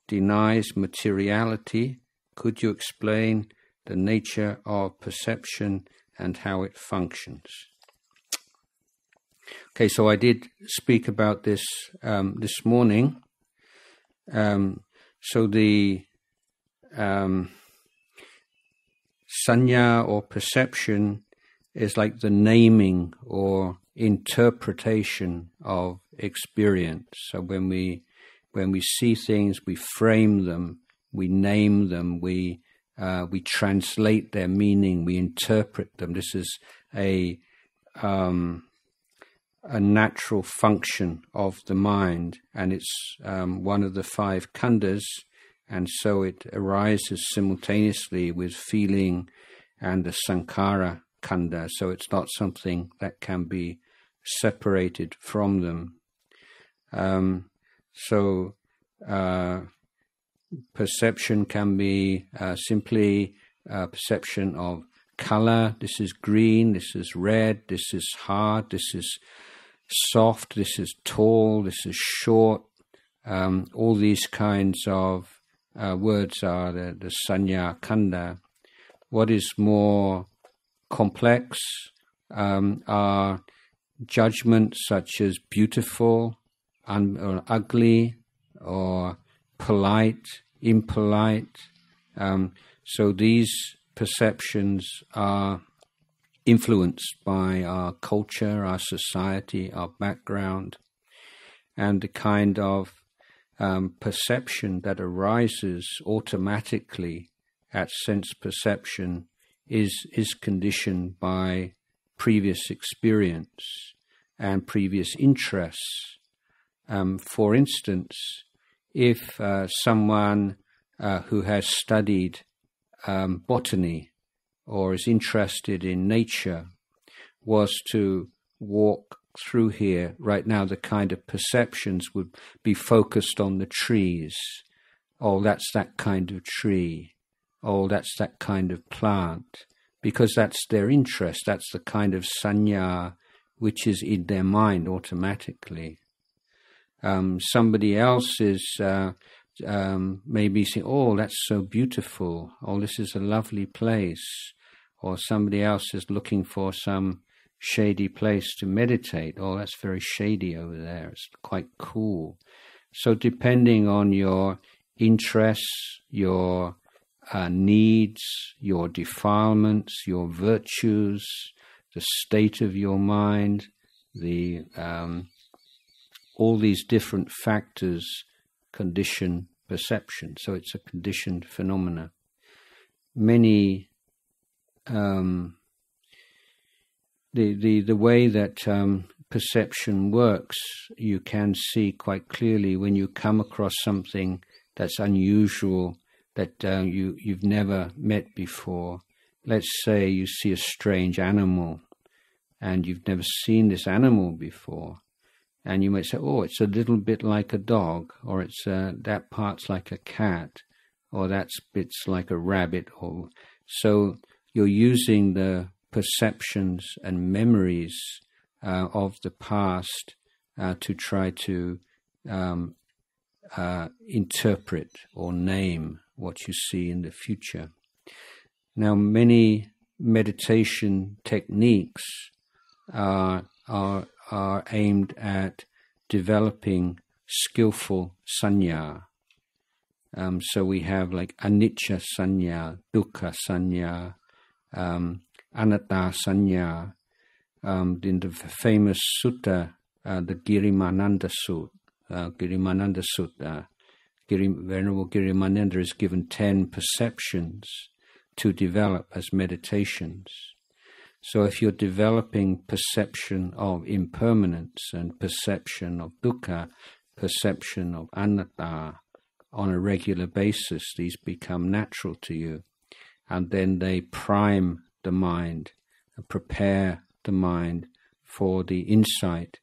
denies materiality. Could you explain the nature of perception and how it functions? Okay, so I did speak about this um, this morning. Um, so the um, sanya or perception is like the naming or interpretation of experience. So when we when we see things, we frame them, we name them, we uh, we translate their meaning, we interpret them. This is a um, a natural function of the mind, and it's um, one of the five khandhas, and so it arises simultaneously with feeling and the sankara kanda. So it's not something that can be separated from them. Um, so uh, perception can be uh, simply uh, perception of color. This is green. This is red. This is hard. This is soft. This is tall. This is short. Um, all these kinds of uh, words are the, the sanya kanda. What is more complex um, are judgments such as beautiful, un, or ugly or polite, impolite. Um, so these perceptions are influenced by our culture, our society, our background, and the kind of um, perception that arises automatically at sense perception is is conditioned by previous experience and previous interests um, for instance, if uh, someone uh, who has studied um, botany or is interested in nature was to walk through here right now, the kind of perceptions would be focused on the trees. Oh, that's that kind of tree. Oh, that's that kind of plant. Because that's their interest. That's the kind of sanya which is in their mind automatically. Um, somebody else is uh, um, maybe saying, "Oh, that's so beautiful," Oh, "This is a lovely place," or somebody else is looking for some shady place to meditate. Oh, that's very shady over there. It's quite cool. So, depending on your interests, your uh, needs, your defilements, your virtues, the state of your mind, the um, all these different factors condition perception. So it's a conditioned phenomena. Many um, the the the way that um, perception works, you can see quite clearly when you come across something that's unusual that uh, you you've never met before. Let's say you see a strange animal, and you've never seen this animal before and you might say, oh, it's a little bit like a dog, or it's uh, that part's like a cat, or that bit's like a rabbit, or so you're using the perceptions and memories uh, of the past uh, to try to um, uh, interpret or name what you see in the future. Now, many meditation techniques uh, are are are aimed at developing skillful sanya. Um, so we have like anicca sanya, dukkha sanya, um, anatta sanya. Um, in the famous sutta, uh, the Girimananda Sutta, uh, Girimananda Sutta, Giri, Venerable Girimananda is given ten perceptions to develop as meditations. So if you're developing perception of impermanence and perception of dukkha, perception of anatta on a regular basis, these become natural to you. And then they prime the mind and prepare the mind for the insight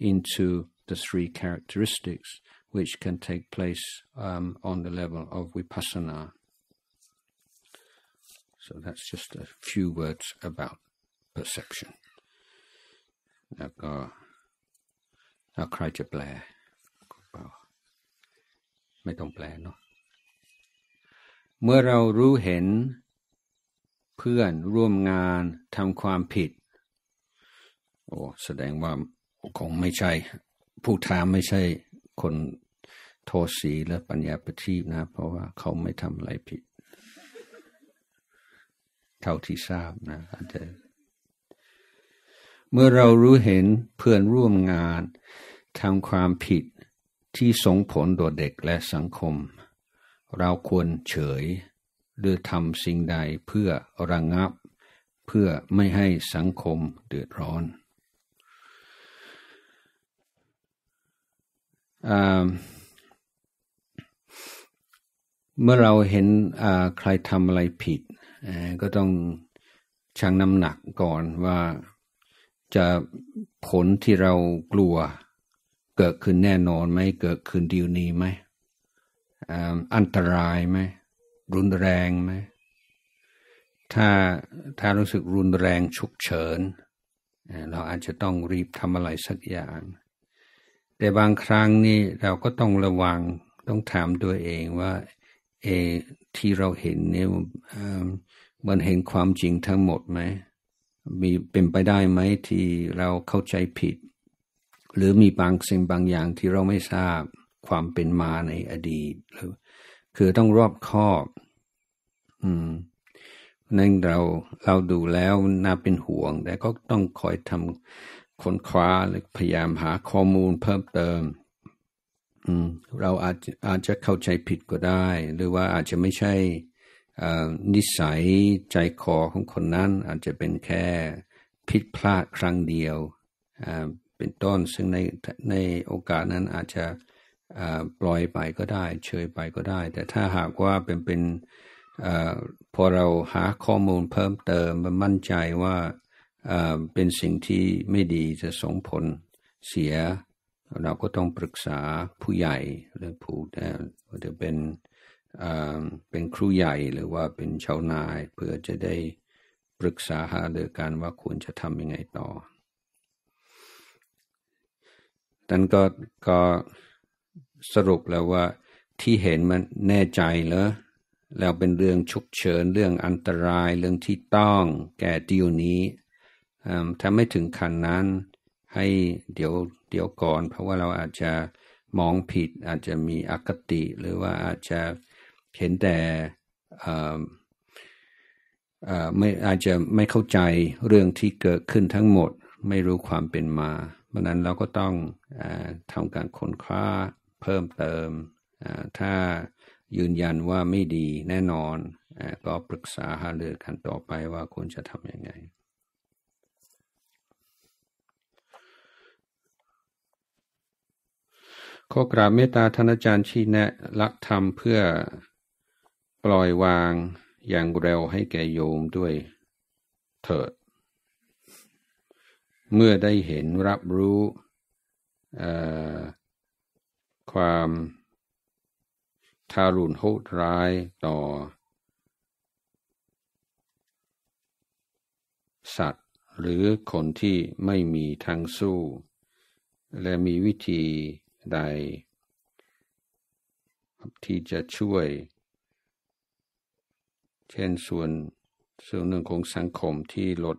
into the three characteristics which can take place um, on the level of vipassana. So that's just a few words about perception แล้วก็ถ้าใครจะแปลก็เปล่าไม่ต้องแปลเนาะ เมื่อเรารู้เห็น เพื่อนร่วมงานทำความผิดโอ้แสดงว่าคงไม่ใช่ ผู้ถามไม่ใช่คนโทสีและปัญญาประทีปนะ เพราะว่าเขาไม่ทำอะไรผิด เท่าที่ทราบนะอาจจะเมื่อเรารู้เห็นเพื่อนร่วมงานทำความผิดที่ส่งผลต่อเด็กและสังคม เราควรเฉยหรือทำสิ่งใดเพื่อระงงับเพื่อไม่ให้สังคมเดือดร้อนอเมื่อเราเห็นใครทำอะไรผิด ก็ต้องชั่งน้ำหนักก่อนว่าจะผลที่เรากลัวเกิดขึ้นแน่นอนไหม เกิดขึ้นดีวนี้ไหม อันตรายไหม รุนแรงไหม ถ้าถ้ารู้สึกรุนแรงฉุกเฉิน เราอาจจะต้องรีบทำอะไรสักอย่าง แต่บางครั้งนี่เราก็ต้องระวัง ต้องถามตัวเองว่าเอที่เราเห็นเนี่ยมันเห็นความจริงทั้งหมดไหมมีเป็นไปได้ไหมที่เราเข้าใจผิด หรือมีบางสิ่งบางอย่างที่เราไม่ทราบความเป็นมาในอดีตคือต้องรอบคอบ อืมนั่นเราเราดูแล้วน่าเป็นห่วง แต่ก็ต้องคอยทำค้นคว้าและพยายามหาข้อมูลเพิ่มเติมเราอาจอาจจะเข้าใจผิดก็ได้ หรือว่าอาจจะไม่ใช่นิสัยใจคอของคนนั้นอาจจะเป็นแค่ ผิดพลาดครั้งเดียว เป็นต้นซึ่งในในโอกาสนั้นอาจจะปล่อยไปก็ได้เฉยไปก็ได้ แต่ถ้าหากว่าเป็นเป็นอพอเราหาข้อมูลเพิ่มเติมมันมั่นใจว่าเป็นสิ่งที่ไม่ดีจะส่งผลเสีย เราก็ต้องปรึกษาผู้ใหญ่หรือผู้หรือเป็นเป็นครูใหญ่หรือว่าเป็นชาวนาย เพื่อจะได้ปรึกษาหารือกัน ว่าควรจะทำยังไงต่อนั้นก็ก็สรุปแล้วว่าที่เห็น มันแน่ใจเหรอแล้วเป็นเรื่องฉุกเฉินเรื่องอันตรายเรื่องที่ต้องแก่ดิวนี้ถ้าไม่ถึง ขันนั้นให้เดี๋ยวเดี๋ยวก่อน เพราะว่าเราอาจจะมองผิด อาจจะมีอคติหรือว่าอาจจะเห็นแต่ไม่อาจจะไม่เข้าใจเรื่องที่เกิดขึ้นทั้งหมดไม่รู้ความเป็นมา เพราะนั้นเราก็ต้องอทำการค้นคว้าเพิ่มเติม ถ้ายืนยันว่าไม่ดีแน่นอนอก็ปรึกษาหารือกันต่อไปว่าควรจะทำยังไงข้อกราบเมตตาท่านอาจารย์ชี้แนะลักธรรมเพื่อล่อยวางอย่างเร็วให้แก่โยมด้วยเถิด เมื่อได้เห็นรับรู้ความทารุณโหดร้ายต่อสัตว์หรือคนที่ไม่มีทางสู้ และมีวิธีใด ที่จะช่วยเช่นส่วนส่วนหนึ่งของสังคมที่ลด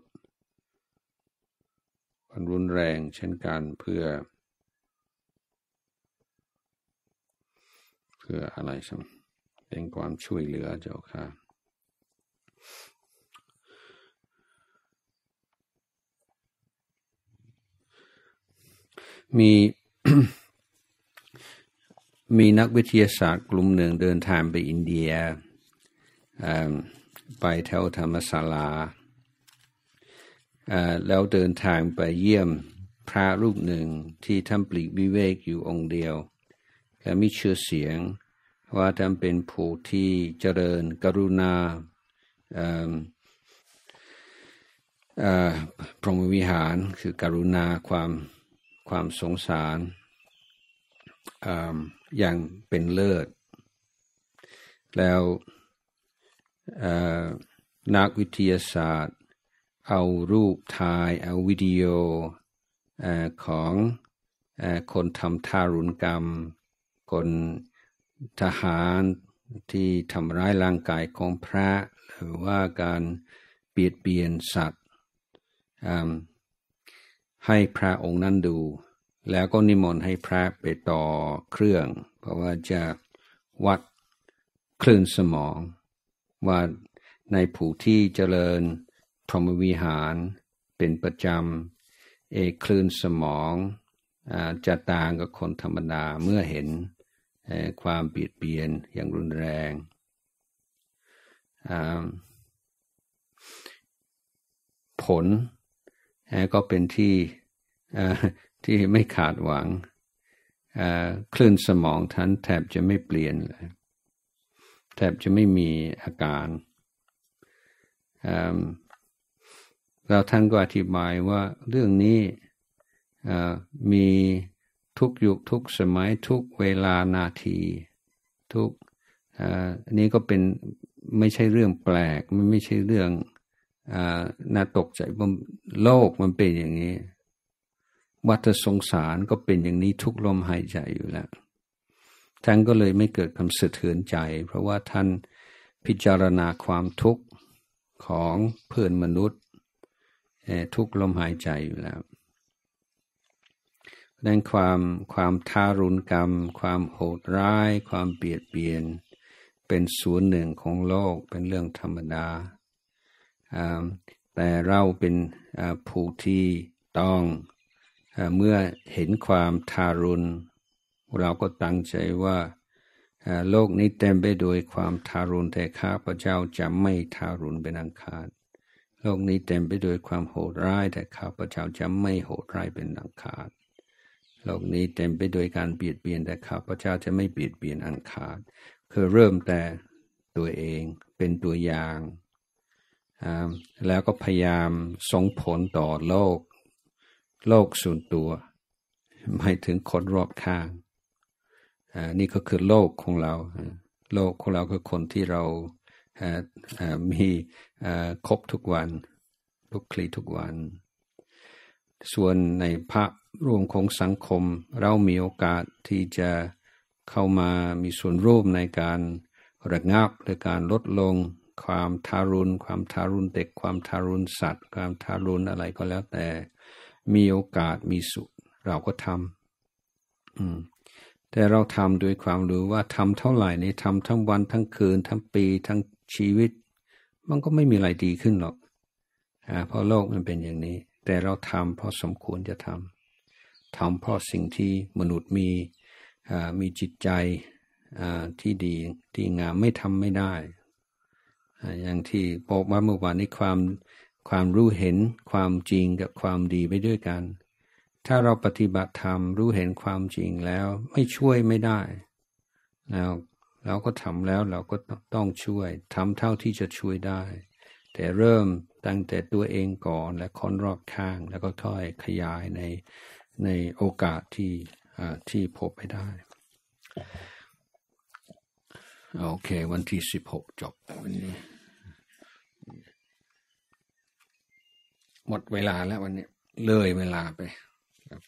ความรุนแรงเช่นกันเพื่อ เพื่ออะไรสักเป็นความช่วยเหลือเจ้าค่ะ มี มีนักวิทยาศาสตร์ กลุ่มหนึ่งเดินทางไปอินเดียไปแถวธรรมศาลา แล้วเดินทางไปเยี่ยมพระรูปหนึ่งที่ทำปลีกวิเวกอยู่องค์เดียว และมีชื่อเสียงว่าท่านเป็นผู้ที่เจริญกรุณา พรหมวิหารคือการุณาความความสงสาร อย่างเป็นเลิศ แล้วนักวิทยาศาสตร์เอารูปถ่ายเอาวิดีโอของคนทำทารุณกรรม คนทหารที่ทำร้ายร่างกายของพระ หรือว่าการเปียดเบียนสัตว์ ให้พระองค์นั้นดู แล้วก็นิมนต์ให้พระไปต่อเครื่อง เพราะว่าจะวัดคลื่นสมองว่าในผู้ที่เจริญพรหมวิหารเป็นประจำเอคลื่นสมองจะต่างกับคนธรรมดา เมื่อเห็นความเปลี่ยนเลียนอย่างรุนแรง ผลก็เป็นที่ที่ไม่ขาดหวังคลื่นสมองทันแทบจะไม่เปลี่ยนเลยแทบจะไม่มีอาการ เราท่านก็อธิบายว่าเรื่องนี้มีทุกยุคทุกสมัยทุกเวลานาทีทุกอันนี้ก็เป็นไม่ใช่เรื่องแปลกไม่ใช่เรื่องอน่าตกใจว่าโลกมันเป็นอย่างนี้ วัฏสงสารก็เป็นอย่างนี้ทุกลมหายใจอยู่แล้วท่านก็เลยไม่เกิดความสะเทือนใจ เพราะว่าท่านพิจารณาความทุกข์ของเพื่อนมนุษย์ทุกลมหายใจอยู่แล้วดังความความทารุณกรรม ความโหดร้าย ความเบียดเบียนเป็นส่วนหนึ่งของโลกเป็นเรื่องธรรมดา แต่เราเป็นผู้ที่ต้องเมื่อเห็นความทารุณเราก็ตั้งใจว่าโลกนี้เต็มไปด้วยความทารุณแต่ข้าพเจ้าจะไม่ทารุณเป็นอังคารโลกนี้เต็มไปด้วยความโหดร้ายแต่ข้าพเจ้าจะไม่โหดร้ายเป็นอังคารโลกนี้เต็มไปด้วยการเบียดเบียนแต่ข้าพเจ้าจะไม่เบียดเบียนอังคารคือเริ่มแต่ตัวเองเป็นตัวอย่าง แล้วก็พยายามส่งผลต่อโลกโลกส่วนตัว หมายถึงคนรอบข้างนี่ก็คือโลกของเรา โลกของเราคือคนที่เรามีคบทุกวันทุกคลีทุกวัน ส่วนในภาพรวมของสังคม เรามีโอกาสที่จะเข้ามามีส่วนร่วมในการระงับหรือการลดลงความทารุณความทารุณเด็กความทารุณสัตว์ ความทารุณอะไรก็แล้วแต่มีโอกาสมีสุดเราก็ทำแต่เราทำด้วยความรู้ว่าทำเท่าไหร่ในทำทั้งวัน ทั้งคืน ทั้งปีทั้งชีวิต มันก็ไม่มีอะไรดีขึ้นหรอก เพราะโลกมันเป็นอย่างนี้ แต่เราทำเพราะสมควรจะทำทำเพราะสิ่งที่มนุษย์มีมีจิตใจที่ดีที่งามไม่ทำไม่ได้ อย่างที่บอกว่าเมื่อวานนี้ความความรู้เห็นความจริงกับความดีไปด้วยกันถ้าเราปฏิบัติธรรมรู้เห็นความจริงแล้วไม่ช่วยไม่ได้ แล้วเราก็ทำแล้วเราก็ต้องช่วยทำเท่าที่จะช่วยได้ แต่เริ่มตั้งแต่ตัวเองก่อนและคนรอบข้าง แล้วก็ถ่อยขยายในในโอกาสที่ที่พบไปได้ โอเค วันที่สิบหกจบวันนี้หมดเวลาแล้ววันนี้เลยเวลาไป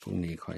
พรุ่งนี้ค่อย